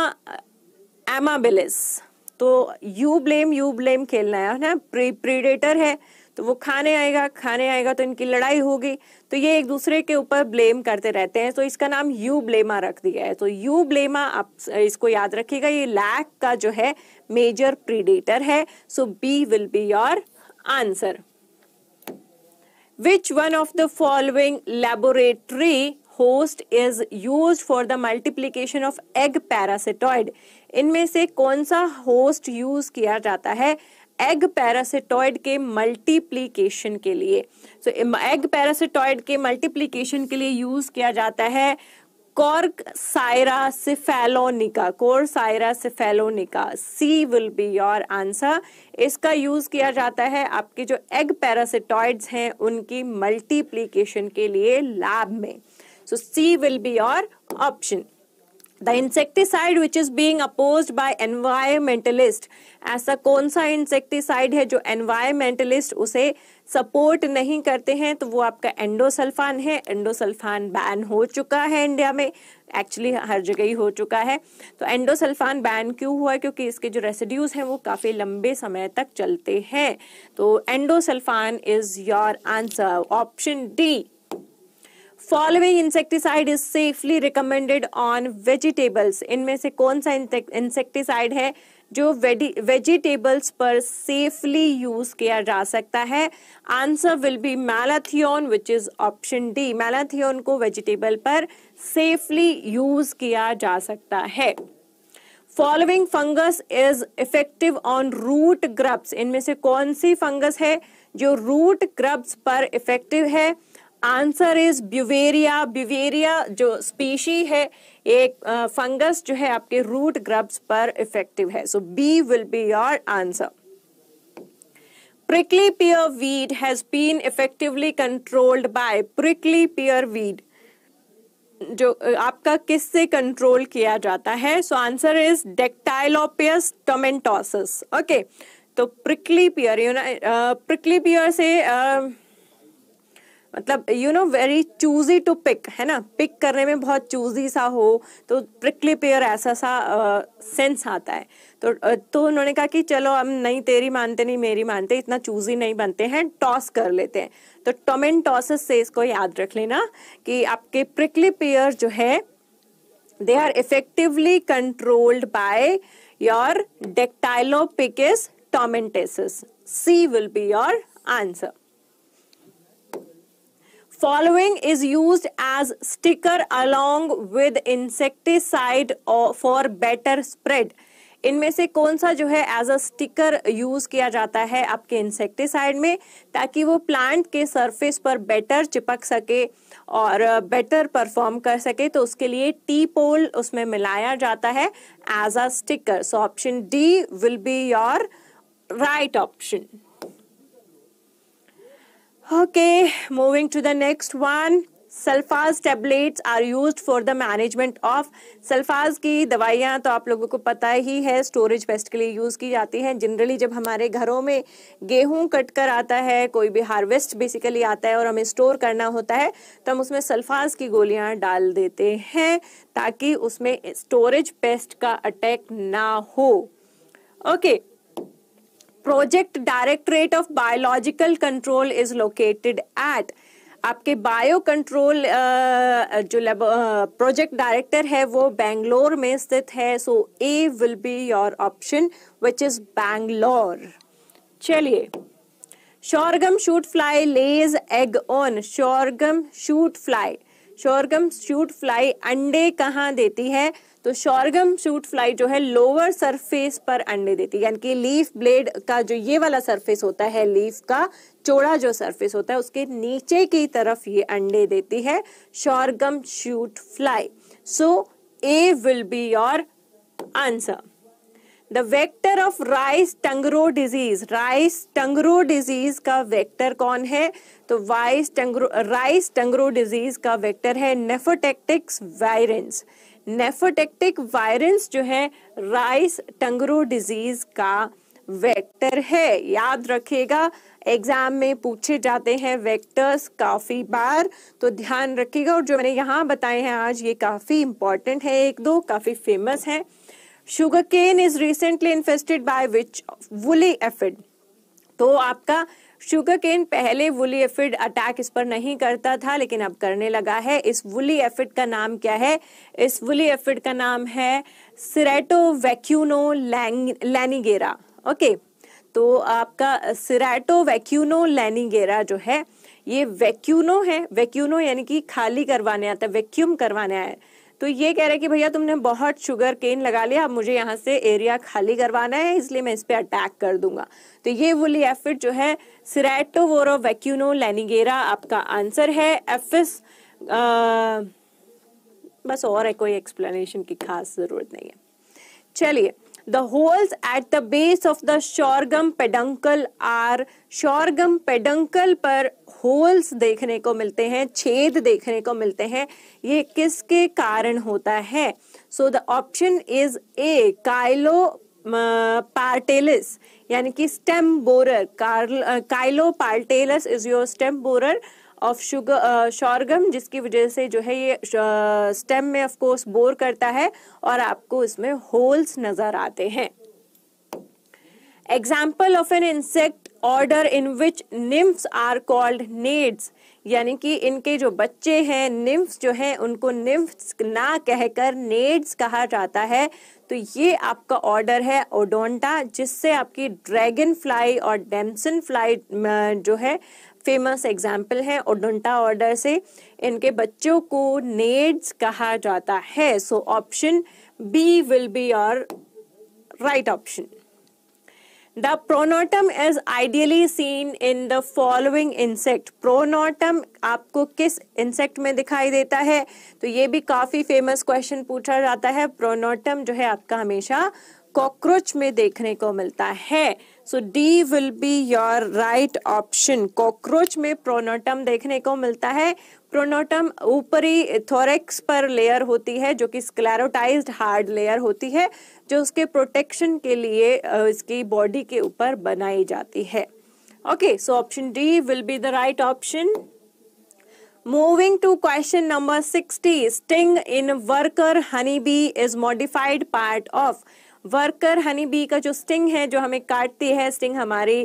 एमाबिलिस तो यू ब्लेम यू ब्लेम खेलना है ना प्रेडेटर है तो वो खाने आएगा खाने आएगा तो इनकी लड़ाई होगी तो ये एक दूसरे के ऊपर ब्लेम करते रहते हैं तो इसका नाम यू ब्लेमा रख दिया है तो यू ब्लेमा आप इसको याद रखिएगा ये लैक का जो है मेजर प्रीडेटर है so B will be your answer which one of the following laboratory host is use for the multiplication of egg parasitoid इनमें से कौन सा होस्ट यूज किया जाता है एग पैरासिटॉइड के मल्टीप्लीकेशन के लिए सो एग पैरासिटॉइड के मल्टीप्लीकेशन के लिए यूज किया जाता है Corcyra cephalonica Corcyra cephalonica C will be your answer इसका यूज किया जाता है आपके जो एग पैरासिटॉइड्स हैं उनकी मल्टीप्लीकेशन के लिए लैब में so C will be your option the insecticide which is being opposed by environmentalist ऐसा कौन सा insecticide है जो environmentalist उसे सपोर्ट नहीं करते हैं तो वो आपका एंडोसल्फान है एंडोसल्फान बैन हो चुका है इंडिया में एक्चुअली हर जगह ही हो चुका है तो एंडोसल्फान बैन क्यों हुआ क्योंकि इसके जो रेसिड्यूज हैं वो काफ़ी लंबे समय तक चलते हैं तो endosulfan is your answer option D following insecticide is safely recommended on vegetables इनमें से कौन सा इंसेक्टिसाइड है जो वेजिटेबल्स पर सेफली यूज किया जा सकता है answer will be malathion which is option D malathion को वेजिटेबल पर सेफली यूज किया जा सकता है following fungus is effective on root grubs इनमें से कौन सी फंगस है जो रूट ग्रब्स पर इफेक्टिव है आंसर इज ब्यूवेरिया ब्यूवेरिया जो स्पीशी है एक फंगस जो है आपके रूट ग्रब्स पर इफेक्टिव है so B will be your answer prickly pear weed has been effectively controlled by prickly pear weed जो आपका किससे कंट्रोल किया जाता है so answer is Dactylopius tomentosus okay तो prickly pear you know prickly pear से uh, मतलब you know very choosy to pick है ना पिक करने में बहुत चूजी सा हो तो प्रिकली पेयर ऐसा सा सेंस uh, आता है तो uh, तो उन्होंने कहा कि चलो हम नहीं तेरी मानते नहीं मेरी मानते इतना चूजी नहीं बनते हैं टॉस कर लेते हैं तो टोमेन टॉसेस से इसको याद रख लेना कि आपके प्रिकली पेयर जो है they are effectively controlled by your Dactylopius tomentosus C will be your answer following is used as sticker along with insecticide or uh, for better spread इनमें से कौन सा जो है एज अ स्टिकर यूज किया जाता है आपके इंसेक्टिसाइड में ताकि वो प्लांट के सरफेस पर बेटर चिपक सके और बेटर uh, परफॉर्म कर सके तो उसके लिए टी पोल उसमें मिलाया जाता है as a sticker so option D will be your right option okay moving to the next one Sulphas tablets are use for the management of Sulphas की दवाइयाँ तो आप लोगों को पता ही है स्टोरेज पेस्ट के लिए यूज़ की जाती हैं जनरली जब हमारे घरों में गेहूँ कट कर आता है कोई भी हार्वेस्ट बेसिकली आता है और हमें स्टोर करना होता है तो हम उसमें सल्फाज की गोलियाँ डाल देते हैं ताकि उसमें स्टोरेज पेस्ट का अटैक ना हो okay okay. Project directorate of biological control is located at आपके बायो कंट्रोल जो प्रोजेक्ट डायरेक्टर है वो बेंगलोर में स्थित है so A will be your option which is Bangalore चलिए sorghum shoot fly lays egg on sorghum shoot fly sorghum shoot fly अंडे कहाँ देती है तो शोरगम शूट फ्लाई जो है लोअर सरफेस पर अंडे देती है यानी कि लीफ ब्लेड का जो ये वाला सरफेस होता है लीफ का चौड़ा जो सरफेस होता है उसके नीचे की तरफ ये अंडे देती है sorghum shoot fly so A will be your answer the vector of rice tungro disease rice tungro disease का वेक्टर कौन है तो rice tungro rice tungro disease का वेक्टर है नेफोटेक्टिक्स वायरेंस नेफोटेक्टिक वायरेंस जो है राइस टंगरो डिजीज का vector है याद रखिएगा एग्जाम में पूछे जाते हैं वेक्टर्स काफ़ी बार तो ध्यान रखिएगा और जो मैंने यहाँ बताए हैं आज ये काफ़ी इंपॉर्टेंट है एक दो काफ़ी फेमस है sugarcane is recently infested by which woolly aphid तो आपका शुगर केन पहले वुली एफिड अटैक इस पर नहीं करता था लेकिन अब करने लगा है इस वुली एफिड का नाम क्या है इस वुली एफिड का नाम है सिरेटो वैक्यूनो लैनिगेरा ओके तो आपका सिरेटो वैक्यूनो लैनिगेरा जो है ये वैक्यूनो है वैक्यूनो यानी कि खाली करवाने आता है वैक्यूम करवाने आया तो ये कह रहे कि भैया तुमने बहुत शुगर केन लगा लिया अब मुझे यहाँ से एरिया खाली करवाना है इसलिए मैं इस पर अटैक कर दूंगा तो ये वुली एफिड जो है सिरेटोवोरो वैक्यूनो लेनिगेरा आपका आंसर है एफिस बस और है कोई एक्सप्लेनेशन की खास ज़रूरत नहीं है चलिए The holes at the base of the sorghum peduncle are sorghum peduncle पर होल्स देखने को मिलते हैं छेद देखने को मिलते हैं ये किसके कारण होता है so the option is A Chilo partellus यानी कि stem borer Chilo partellus is your stem borer of sugar sorghum जिसकी वजह से जो है ये स्टेम uh, में ऑफ कोर्स बोर करता है और आपको इसमें होल्स नजर आते हैं example of an insect order in which nymphs are called naiads यानी कि इनके जो बच्चे हैं निम्फ्स जो हैं उनको निम्फ्स ना कहकर नेड्स कहा जाता है तो ये आपका ऑर्डर है ओडोंटा जिससे आपकी ड्रैगन फ्लाई और डेम्सन फ्लाई uh, जो है फेमस एग्जाम्पल है ओडोंटा ऑर्डर से इनके बच्चों को नेड्स कहा जाता है so option B will be your right option the pronotum is ideally seen in the following insect pronotum आपको किस इंसेक्ट में दिखाई देता है तो ये भी काफी फेमस क्वेश्चन पूछा जाता है प्रोनोटम जो है आपका हमेशा कॉकरोच में देखने को मिलता है so D will be your right option cockroach में प्रोनोटम देखने को मिलता है प्रोनोटम ऊपरी थोरेक्स पर लेयर होती है जो कि स्क्लेरोटाइज्ड हार्ड लेयर होती है जो उसके प्रोटेक्शन के लिए इसकी बॉडी के ऊपर बनाई जाती है okay so option D will be the right option Moving to question number 60, sting in worker honeybee is modified part of worker honey bee का जो स्टिंग है जो हमें काटती है स्टिंग हमारी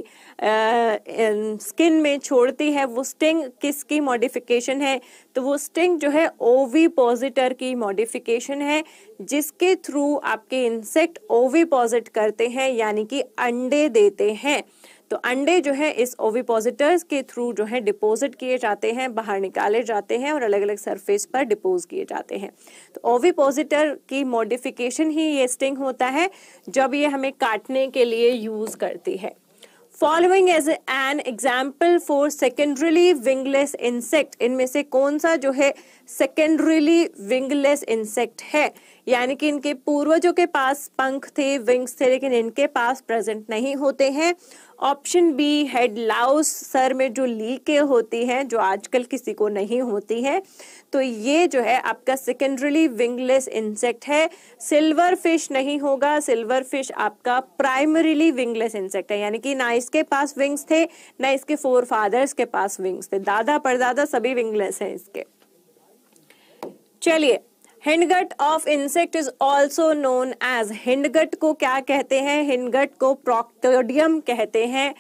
स्किन में छोड़ती है वो स्टिंग किसकी मॉडिफिकेशन है तो वो स्टिंग जो है ओवी पॉजिटर की मॉडिफिकेशन है जिसके थ्रू आपके इंसेक्ट ओवी पॉजिट करते हैं यानी कि अंडे देते हैं तो अंडे जो है इस ओविपोजिटर्स के थ्रू जो है डिपोजिट किए जाते हैं बाहर निकाले जाते हैं और अलग अलग सरफेस पर डिपोज किए जाते हैं तो ओविपोजिटर की मॉडिफिकेशन ही ये स्टिंग होता है जब ये हमें काटने के लिए यूज करती है following as an example for secondarily wingless insect इनमें से कौन सा जो है सेकेंडरीली विंगलेस इंसेक्ट है यानी कि इनके पूर्वजों के पास पंख थे विंग्स थे लेकिन इनके पास प्रेजेंट नहीं होते हैं ऑप्शन बी हेड लाउस सर में जो लीकें होती हैं जो आजकल किसी को नहीं होती हैं तो ये जो है आपका सेकेंडरली विंगलेस इंसेक्ट है सिल्वर फिश नहीं होगा सिल्वर फिश आपका प्राइमरीली विंगलेस इंसेक्ट है यानी कि ना इसके पास विंग्स थे ना इसके फोर फादर्स के पास विंग्स थे दादा परदादा सभी विंगलेस हैं इसके चलिए hindgut of insect is also known as hindgut को क्या कहते हैं हिंडगट को प्रोक्टोडियम कहते हैं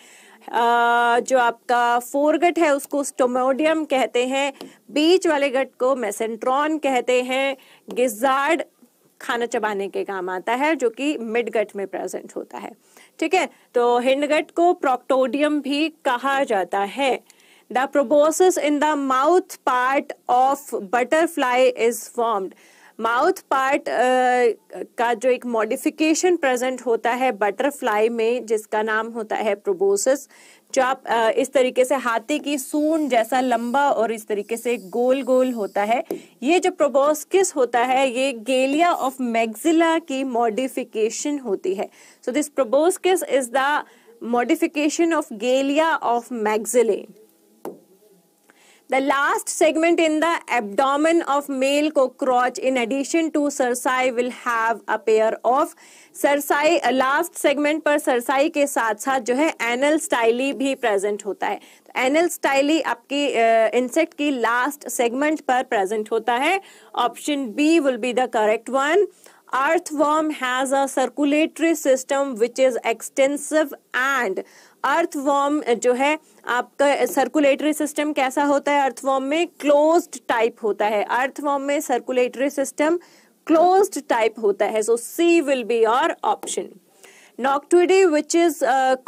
जो आपका फोरगट है उसको स्टोमोडियम कहते हैं बीच वाले गट को मैसेंट्रॉन कहते हैं गिजार्ड खाना चबाने के काम आता है जो कि मिड गट में प्रेजेंट होता है ठीक है तो हिंडगट को प्रोक्टोडियम भी कहा जाता है the proboscis in the mouth part of butterfly is formed mouth part का जो एक मॉडिफिकेशन प्रेजेंट होता है बटरफ्लाई में जिसका नाम होता है प्रोबोसिस जो आप uh, इस तरीके से हाथी की सून जैसा लंबा और इस तरीके से गोल गोल होता है ये जो प्रोबोस्किस होता है ये गेलिया ऑफ मैग्जिला की मॉडिफिकेशन होती है so this proboscis is the modification of galea of maxillae the last segment in the abdomen of male cockroach in addition to cerci will have pair of cerci last segment पर cerci के साथ साथ जो है anal styli भी present होता है anal तो स्टाइली आपकी इंसेक्ट की लास्ट सेगमेंट पर प्रेजेंट होता है option B will be the correct one earthworm has a circulatory system which is extensive and earthworm जो है आपका सर्कुलेटरी सिस्टम कैसा होता है अर्थवॉर्म में क्लोज्ड टाइप होता है अर्थवॉर्म में सर्कुलेटरी सिस्टम क्लोज्ड टाइप होता है so C will be your option Noctuidae which is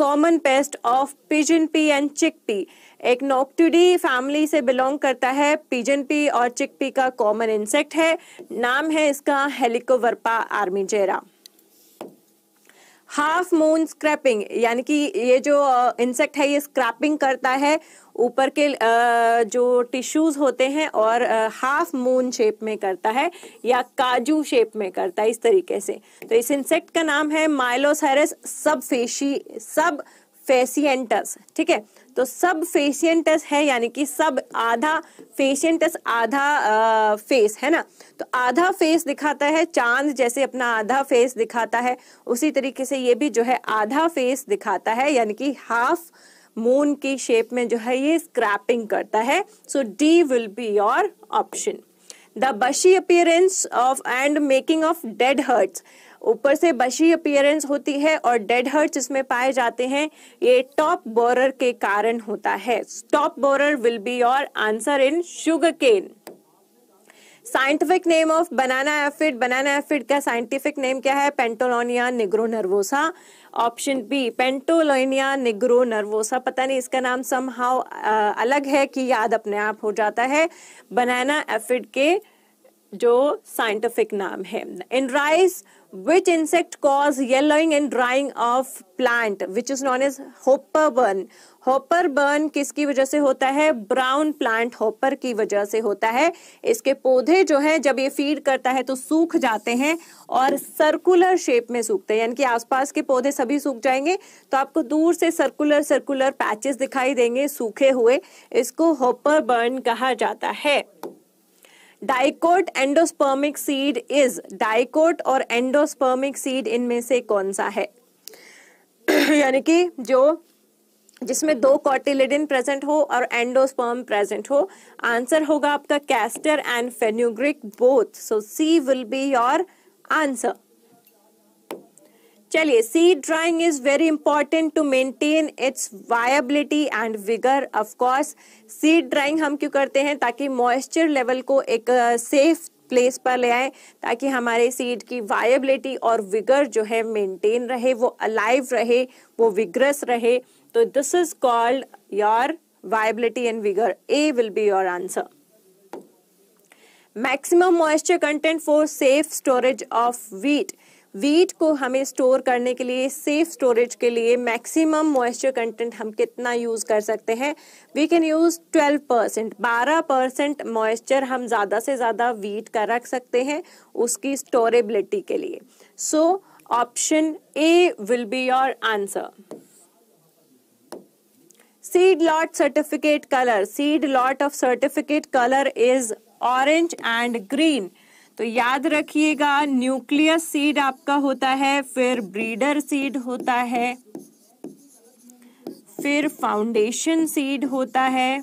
common pest of pigeon pea and chickpea एक नॉक्टुडी फैमिली से बिलोंग करता है पिजन पी और चिक पी का कॉमन इंसेक्ट है नाम है इसका Helicoverpa armigera half moon scraping यानी कि ये जो इंसेक्ट है ये स्क्रैपिंग करता है ऊपर के जो टिश्यूज होते हैं और हाफ मून शेप में करता है या काजू शेप में करता है इस तरीके से तो इस इंसेक्ट का नाम है माइलोसरस सब फेशी सब फेसियंटस ठीक है तो सब टेस्ट है यानी कि सब आधा टेस्ट आधा आ, फेस है ना तो आधा फेस दिखाता है चांद जैसे अपना आधा फेस दिखाता है उसी तरीके से ये भी जो है आधा फेस दिखाता है यानी कि हाफ मून की शेप में जो है ये स्क्रैपिंग करता है so D will be your option the bushy appearance of and making of dead hearts ऊपर से बशी अपियरेंस होती है और डेड हर्ट इसमें पाए जाते हैं ये टॉप बोरर के कारण होता है top borer will be your answer in sugarcane scientific name of banana aphid banana aphid का साइंटिफिक नेम क्या है Pentalonia nigronervosa option B Pentalonia nigronervosa पता नहीं इसका नाम सम हाउ uh, अलग है कि याद अपने आप हो जाता है बनाना एफिड के जो साइंटिफिक नाम है in rice which insect cause yellowing and drying of plant which is known as hopper burn hopper burn किसकी वजह से होता है ब्राउन प्लांट होपर की वजह से होता है इसके पौधे जो है जब ये फीड करता है तो सूख जाते हैं और सर्कुलर शेप में सूखते हैं यानी कि आसपास के पौधे सभी सूख जाएंगे तो आपको दूर से सर्कुलर सर्कुलर पैचेस दिखाई देंगे सूखे हुए इसको होपर बर्न कहा जाता है dicot endospermic seed is dicot और एंडोस्पर्मिक सीड इनमें से कौन सा है यानी कि जो जिसमें दो कॉटिलिडिन प्रेजेंट हो और एंडोस्पर्म प्रेजेंट हो आंसर होगा आपका castor and fenugreek both so C will be your answer चलिए seed drying is very important to maintain its viability and vigour of course seed drying हम क्यों करते हैं ताकि मॉइस्चर लेवल को एक सेफ uh, प्लेस पर ले आए ताकि हमारे सीड की वायबिलिटी और विगर जो है मेंटेन रहे वो अलाइव रहे वो विग्रस रहे तो this is called your viability and vigour A will be your answer maximum moisture content for safe storage of wheat wheat को हमें स्टोर करने के लिए सेफ स्टोरेज के लिए मैक्सिमम मॉइस्चर कंटेंट हम कितना यूज़ कर सकते हैं वी कैन यूज़ 12 परसेंट बारह परसेंट मॉइस्चर हम ज़्यादा से ज़्यादा वीट का रख सकते हैं उसकी स्टोरेबिलिटी के लिए so option A will be your answer seed lot certificate colour seed lot of certificate colour is orange and green तो याद रखिएगा न्यूक्लियस सीड आपका होता है फिर ब्रीडर सीड होता है फिर फाउंडेशन सीड होता है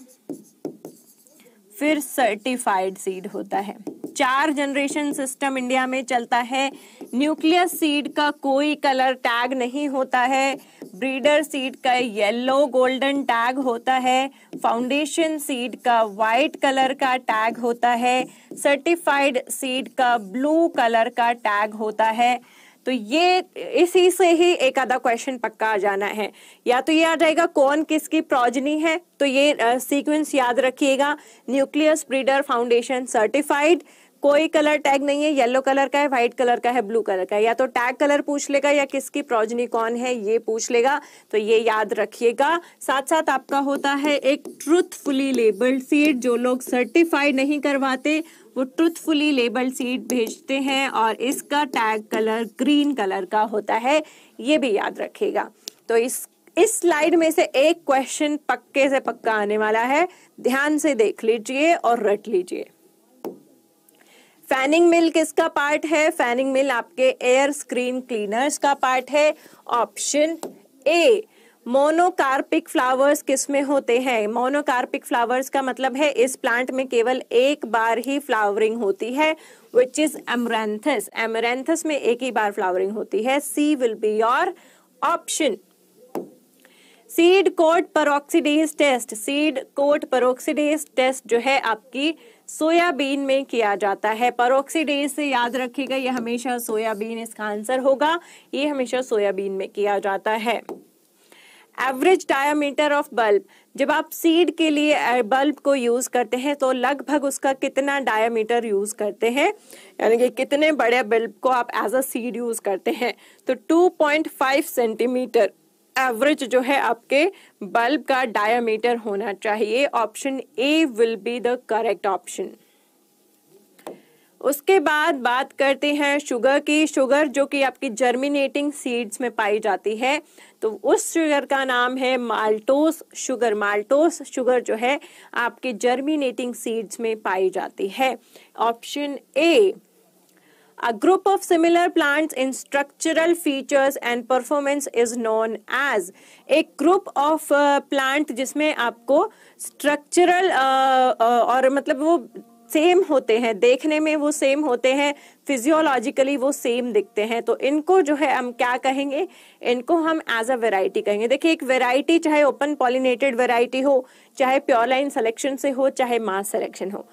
फिर सर्टिफाइड सीड होता है चार जनरेशन सिस्टम इंडिया में चलता है न्यूक्लियस सीड का कोई कलर टैग नहीं होता है ब्रीडर सीड का येलो गोल्डन टैग होता है फाउंडेशन सीड का वाइट कलर का टैग होता है सर्टिफाइड सीड का ब्लू कलर का टैग होता है तो ये इसी से ही एक आधा क्वेश्चन पक्का आ जाना है या तो ये आ जाएगा कौन किसकी प्रोजनी है तो ये सीक्वेंस याद रखिएगा न्यूक्लियस ब्रीडर फाउंडेशन सर्टिफाइड कोई कलर टैग नहीं है येलो कलर का है व्हाइट कलर का है ब्लू कलर का है या तो टैग कलर पूछ लेगा या किसकी प्रोजनी कौन है ये पूछ लेगा तो ये याद रखिएगा साथ साथ आपका होता है एक ट्रुथफुली लेबल्ड सीट जो लोग सर्टिफाई नहीं करवाते वो ट्रुथफुली लेबल्ड सीट भेजते हैं और इसका टैग कलर ग्रीन कलर का होता है ये भी याद रखेगा तो इस इस स्लाइड में से एक क्वेश्चन पक्के से पक्का आने वाला है ध्यान से देख लीजिए और रट लीजिए फैनिंग मिल किसका पार्ट है फैनिंग मिल आपके एयर स्क्रीन क्लीनर्स का पार्ट है ऑप्शन ए मोनोकार्पिक फ्लावर्स किस में होते हैं मोनोकार्पिक फ्लावर्स का मतलब है इस प्लांट में केवल एक बार ही फ्लावरिंग होती है विच इज एमरेंथस एमरेंथस में एक ही बार फ्लावरिंग होती है C will be your option seed coat peroxidase test seed coat peroxidase test जो है आपकी सोयाबीन में किया जाता है परोक्सीडेज से याद रखिएगा ये हमेशा सोयाबीन इसका आंसर होगा ये हमेशा सोयाबीन में किया जाता है एवरेज डायामीटर ऑफ बल्ब जब आप सीड के लिए बल्ब को यूज करते हैं तो लगभग उसका कितना डायामीटर यूज करते हैं यानी कि कितने बड़े बल्ब को आप एज अ सीड यूज करते हैं तो 2.5 सेंटीमीटर एवरेज जो है आपके बल्ब का डायमीटर होना चाहिए option A will be the correct option उसके बाद बात करते हैं शुगर की शुगर जो कि आपकी जर्मिनेटिंग सीड्स में पाई जाती है तो उस शुगर का नाम है माल्टोस शुगर माल्टोस शुगर जो है आपके जर्मिनेटिंग सीड्स में पाई जाती है option A A group of similar plants in structural features and performance is known as एक group of uh, plant जिसमें आपको structural uh, uh, और मतलब वो सेम होते हैं देखने में वो सेम होते हैं फिजियोलॉजिकली वो सेम दिखते हैं तो इनको जो है हम क्या कहेंगे इनको हम एज अ वेराइटी कहेंगे देखिए एक वेराइटी चाहे ओपन पॉलिनेटेड वेराइटी हो चाहे प्योर लाइन सेलेक्शन से हो चाहे मास सेलेक्शन हो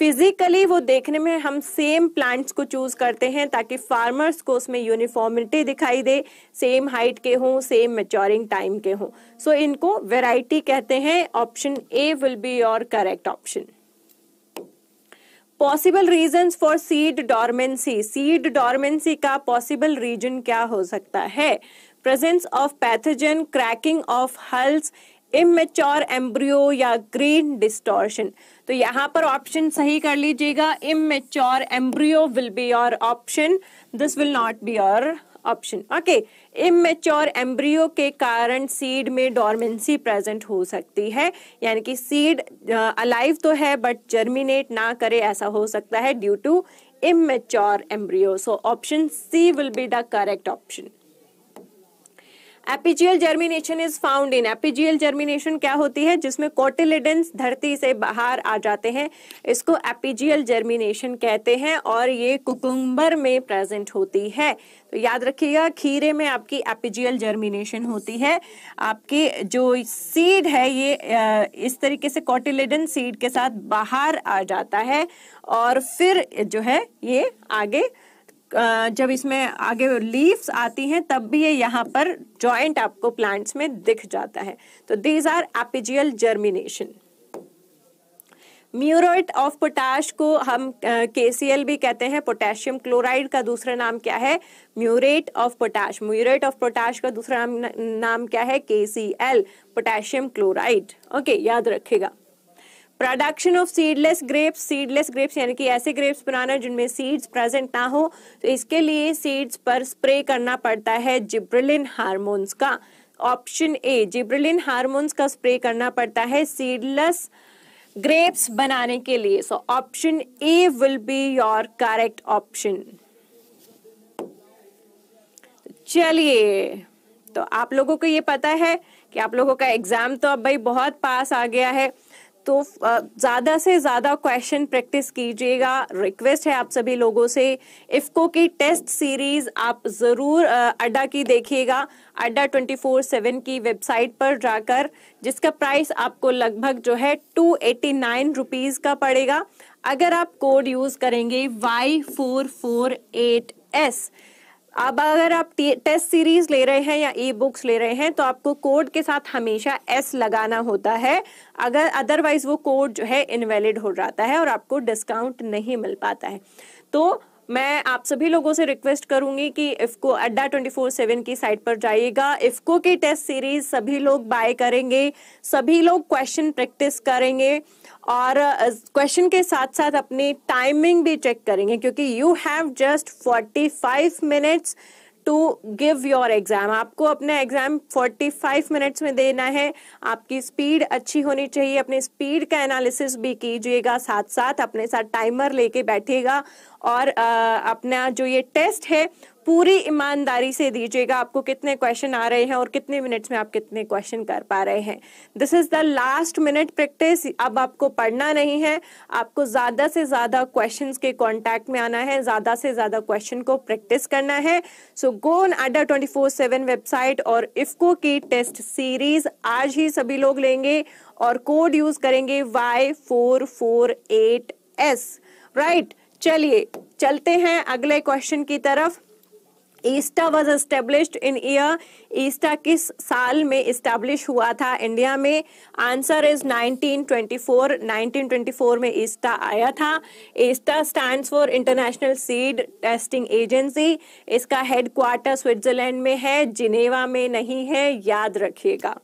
फिजिकली वो देखने में हम सेम प्लांट्स को चूज करते हैं ताकि फार्मर्स को उसमें यूनिफॉर्मिटी दिखाई दे सेम हाइट के हों सेम मेचोरिंग टाइम के हों सो so, इनको वेराइटी कहते हैं option A will be your correct option possible reason for seed dormancy seed dormancy का पॉसिबल रीजन क्या हो सकता है presence of pathogen cracking of hulls immature embryo या ग्रीन डिस्टोर्शन तो यहाँ पर ऑप्शन सही कर लीजिएगा immature embryo will be your option this will not be your option okay immature embryo के कारण सीड में डॉर्मेंसी प्रेजेंट हो सकती है यानी कि सीड अलाइव uh, तो है बट जर्मिनेट ना करे ऐसा हो सकता है due to immature embryo so option C will be the correct option epigeal germination is found in epigeal germination क्या होती है जिसमें कोटिलिडेंस धरती से बाहर आ जाते हैं इसको एपिजियल जर्मिनेशन कहते हैं और ये कुकुम्बर में प्रेजेंट होती है तो याद रखिएगा खीरे में आपकी एपिजियल जर्मिनेशन होती है आपके जो सीड है ये इस तरीके से कॉटिलेडन सीड के साथ बाहर आ जाता है और फिर जो है ये आगे जब इसमें आगे लीव्स आती हैं तब भी ये यहाँ पर जॉइंट आपको प्लांट्स में दिख जाता है तो these are epigeal germination muriate of potash को हम के भी कहते हैं पोटेशियम क्लोराइड का दूसरा नाम क्या है muriate of potash muriate of potash का दूसरा नाम, क्या है के पोटेशियम क्लोराइड ओके याद रखेगा production of seedless grapes seedless grapes यानी कि ऐसे ग्रेप्स बनाना जिनमें सीड्स प्रेजेंट ना हो तो इसके लिए सीड्स पर स्प्रे करना पड़ता है जिब्रिलिन हार्मोन्स का ऑप्शन ए जिब्रिलिन हार्मोन्स का स्प्रे करना पड़ता है सीडलेस ग्रेप्स बनाने के लिए so option A will be your correct option चलिए तो आप लोगों को ये पता है कि आप लोगों का एग्जाम तो अब भाई बहुत पास आ गया है तो ज़्यादा से ज़्यादा क्वेश्चन प्रैक्टिस कीजिएगा रिक्वेस्ट है आप सभी लोगों से इफ़को की टेस्ट सीरीज़ आप ज़रूर अड्डा की देखिएगा अड्डा ट्वेंटी फोर सेवन की वेबसाइट पर जाकर जिसका प्राइस आपको लगभग जो है टू एटी नाइन रुपीज़ का पड़ेगा अगर आप कोड यूज़ करेंगे Y four four eight S अब अगर आप टेस्ट सीरीज ले रहे हैं या ई बुक्स ले रहे हैं तो आपको कोड के साथ हमेशा एस लगाना होता है अगर अदरवाइज वो कोड जो है इनवैलिड हो जाता है और आपको डिस्काउंट नहीं मिल पाता है तो मैं आप सभी लोगों से रिक्वेस्ट करूंगी कि IFFCO Adda twenty four seven की साइट पर जाइएगा इफ़को की टेस्ट सीरीज सभी लोग बाय करेंगे सभी लोग क्वेश्चन प्रैक्टिस करेंगे और क्वेश्चन के साथ साथ अपनी टाइमिंग भी चेक करेंगे क्योंकि you have just 45 minutes to give your exam आपको अपना एग्ज़ाम 45 मिनट्स में देना है आपकी स्पीड अच्छी होनी चाहिए अपने स्पीड का एनालिसिस भी कीजिएगा साथ साथ अपने साथ टाइमर लेके बैठिएगा और आ, अपना जो ये टेस्ट है पूरी ईमानदारी से दीजिएगा आपको कितने क्वेश्चन आ रहे हैं और कितने मिनट्स में आप कितने क्वेश्चन कर पा रहे हैं this is the last minute practice अब आपको पढ़ना नहीं है आपको ज्यादा से ज्यादा क्वेश्चंस के कांटेक्ट में आना है ज्यादा से ज्यादा क्वेश्चन को प्रैक्टिस करना है so go on Adda twenty four seven website और इफ्को की टेस्ट सीरीज आज ही सभी लोग लेंगे और कोड यूज करेंगे Y four four eight S right चलिए चलते हैं अगले क्वेश्चन की तरफ ISTA was establish in year ISTA किस साल में इस्टेब्लिश हुआ था इंडिया में आंसर इज 1924 1924 में ईस्टा आया था ISTA stand for international seed testing agency इसका हेड क्वार्टर स्विट्जरलैंड में है जिनेवा में नहीं है याद रखिएगा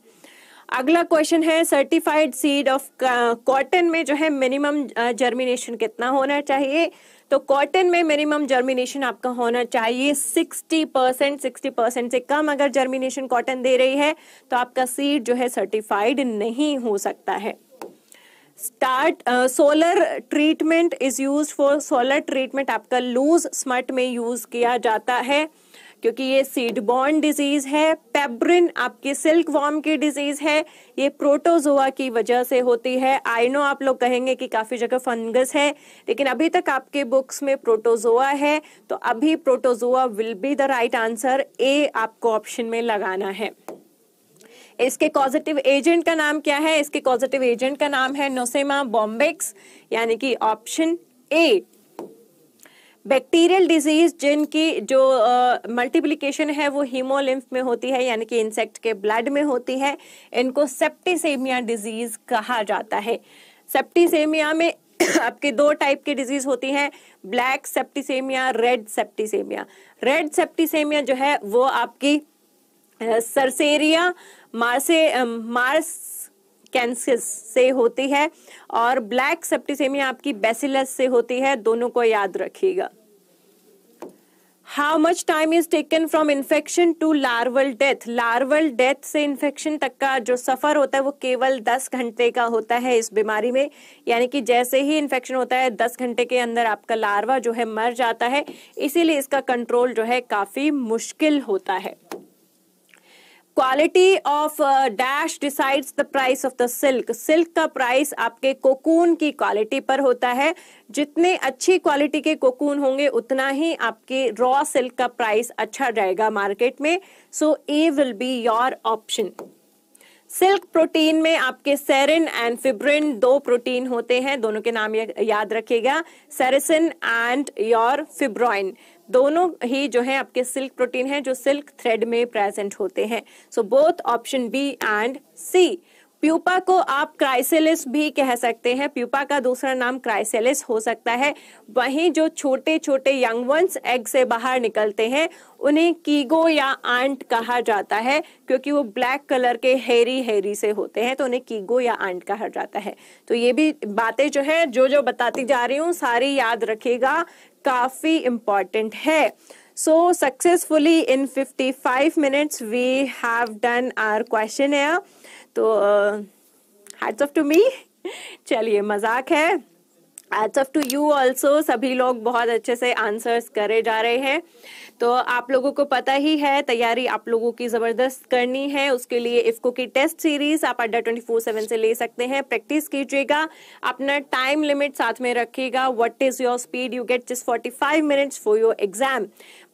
अगला क्वेश्चन है सर्टिफाइड सीड ऑफ कॉटन में जो है मिनिमम जर्मिनेशन uh, कितना होना चाहिए तो कॉटन में मिनिमम जर्मिनेशन आपका होना चाहिए 60 परसेंट सिक्सटी परसेंट से कम अगर जर्मिनेशन कॉटन दे रही है तो आपका सीड जो है सर्टिफाइड नहीं हो सकता है start solar treatment is use for solar treatment आपका लूज स्मट में यूज किया जाता है क्योंकि ये सीडबॉर्न डिजीज है पेब्रिन आपकी सिल्क वॉर्म की डिजीज है ये प्रोटोजोआ की वजह से होती है आई नो आप लोग कहेंगे कि काफी जगह फंगस है लेकिन अभी तक आपके बुक्स में प्रोटोजोआ है तो अभी protozoa will be the right answer A आपको ऑप्शन में लगाना है इसके कॉजिटिव एजेंट का नाम क्या है इसके कॉजिटिव एजेंट का नाम है नोसेमा बॉम्बेक्स यानी कि ऑप्शन ए बैक्टीरियल डिजीज जिनकी जो मल्टीप्लीकेशन uh, है वो हीमोलिम्फ में होती है यानी कि इंसेक्ट के ब्लड में होती है इनको सेप्टिसेमिया डिजीज कहा जाता है सेप्टिसेमिया में आपके दो टाइप की डिजीज होती हैं black septicaemia red septicaemia red septicaemia जो है वो आपकी सरसेरिया मार्से मार्स कैंसिस से होती है और ब्लैक सेप्टिसेमिया आपकी बेसिलस से होती है दोनों को याद रखिएगा how much time is taken from infection to larval death larval death से इन्फेक्शन तक का जो सफ़र होता है वो केवल 10 घंटे का होता है इस बीमारी में यानी कि जैसे ही इन्फेक्शन होता है 10 घंटे के अंदर आपका लार्वा जो है मर जाता है इसीलिए इसका कंट्रोल जो है काफ़ी मुश्किल होता है quality of dash decides the price of the silk silk का प्राइस आपके कोकून की क्वालिटी पर होता है जितने अच्छी क्वालिटी के कोकून होंगे उतना ही आपके रॉ सिल्क का प्राइस अच्छा रहेगा मार्केट में so A will be your option silk protein में आपके सेरिन एंड फिब्रिन दो प्रोटीन होते हैं दोनों के नाम याद रखिएगा सेरेसिन एंड योर फिब्रॉइन दोनों ही जो है आपके सिल्क प्रोटीन है जो सिल्क थ्रेड में प्रेजेंट होते हैं so both option B and C pupa को आप क्राइसेलिस भी कह सकते हैं प्यूपा का दूसरा नाम क्राइसेलिस हो सकता है वहीं जो छोटे छोटे यंग वंस एग से बाहर निकलते हैं उन्हें कीगो या आंट कहा जाता है क्योंकि वो ब्लैक कलर के हेरी हेरी से होते हैं तो उन्हें कीगो या आंट कहा जाता है तो ये भी बातें जो है जो जो बताती जा रही हूँ सारी याद रखेगा काफ़ी इम्पॉर्टेंट है so successfully in 55 minutes we have done our questionnaire. तो हेड्स ऑफ टू मी चलिए मजाक है एट्स टू यू ऑल्सो सभी लोग बहुत अच्छे से आंसर्स करे जा रहे हैं तो आप लोगों को पता ही है तैयारी आप लोगों की ज़बरदस्त करनी है उसके लिए इफ्को की टेस्ट सीरीज आप अड्डा ट्वेंटी फोर सेवन से ले सकते हैं प्रैक्टिस कीजिएगा अपना टाइम लिमिट साथ में रखिएगा what is your speed you get just forty five minutes for your exam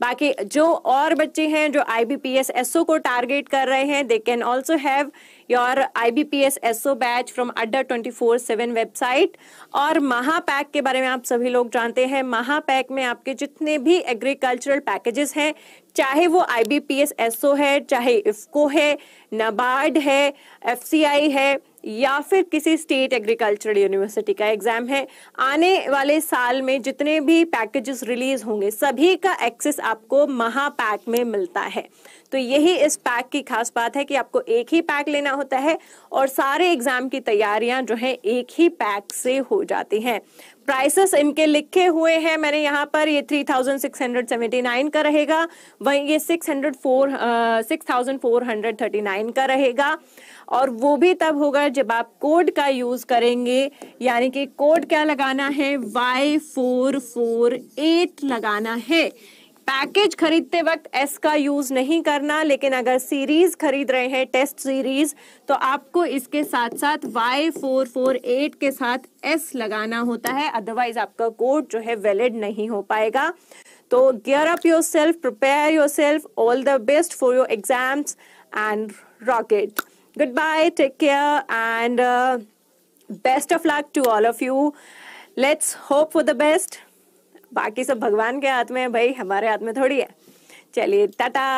बाकी जो और बच्चे हैं जो आई बी पी एस को टारगेट कर रहे हैं they can also have your IBPS SO batch from Adda twenty four seven website और महापैक के बारे में आप सभी लोग जानते हैं महापैक में आपके जितने भी एग्रीकल्चरल पैकेजेस हैं चाहे वो आईबीपीएस एसओ है चाहे इफ्को है नबार्ड है एफसीआई है या फिर किसी स्टेट एग्रीकल्चरल यूनिवर्सिटी का एग्जाम है आने वाले साल में जितने भी पैकेजेस रिलीज होंगे सभी का एक्सेस आपको महापैक में मिलता है तो यही इस पैक की खास बात है कि आपको एक ही पैक लेना होता है और सारे एग्जाम की तैयारियां जो है एक ही पैक से हो जाती हैं प्राइसेस इनके लिखे हुए हैं मैंने यहाँ पर ये नाइन का रहेगा वहीं ये थर्टी नाइन का रहेगा और वो भी तब होगा जब आप कोड का यूज करेंगे यानी कि कोड क्या लगाना है वाई फोर फोर एट लगाना है पैकेज खरीदते वक्त एस का यूज नहीं करना लेकिन अगर सीरीज खरीद रहे हैं टेस्ट सीरीज तो आपको इसके साथ साथ वाई फोर फोर एट के साथ एस लगाना होता है अदरवाइज आपका कोड जो है वैलिड नहीं हो पाएगा तो gear up yourself prepare yourself all the best for your exams and rocket goodbye take care and best of luck to all of you let's hope for the best बाकी सब भगवान के हाथ में है भाई हमारे हाथ में थोड़ी है चलिए टाटा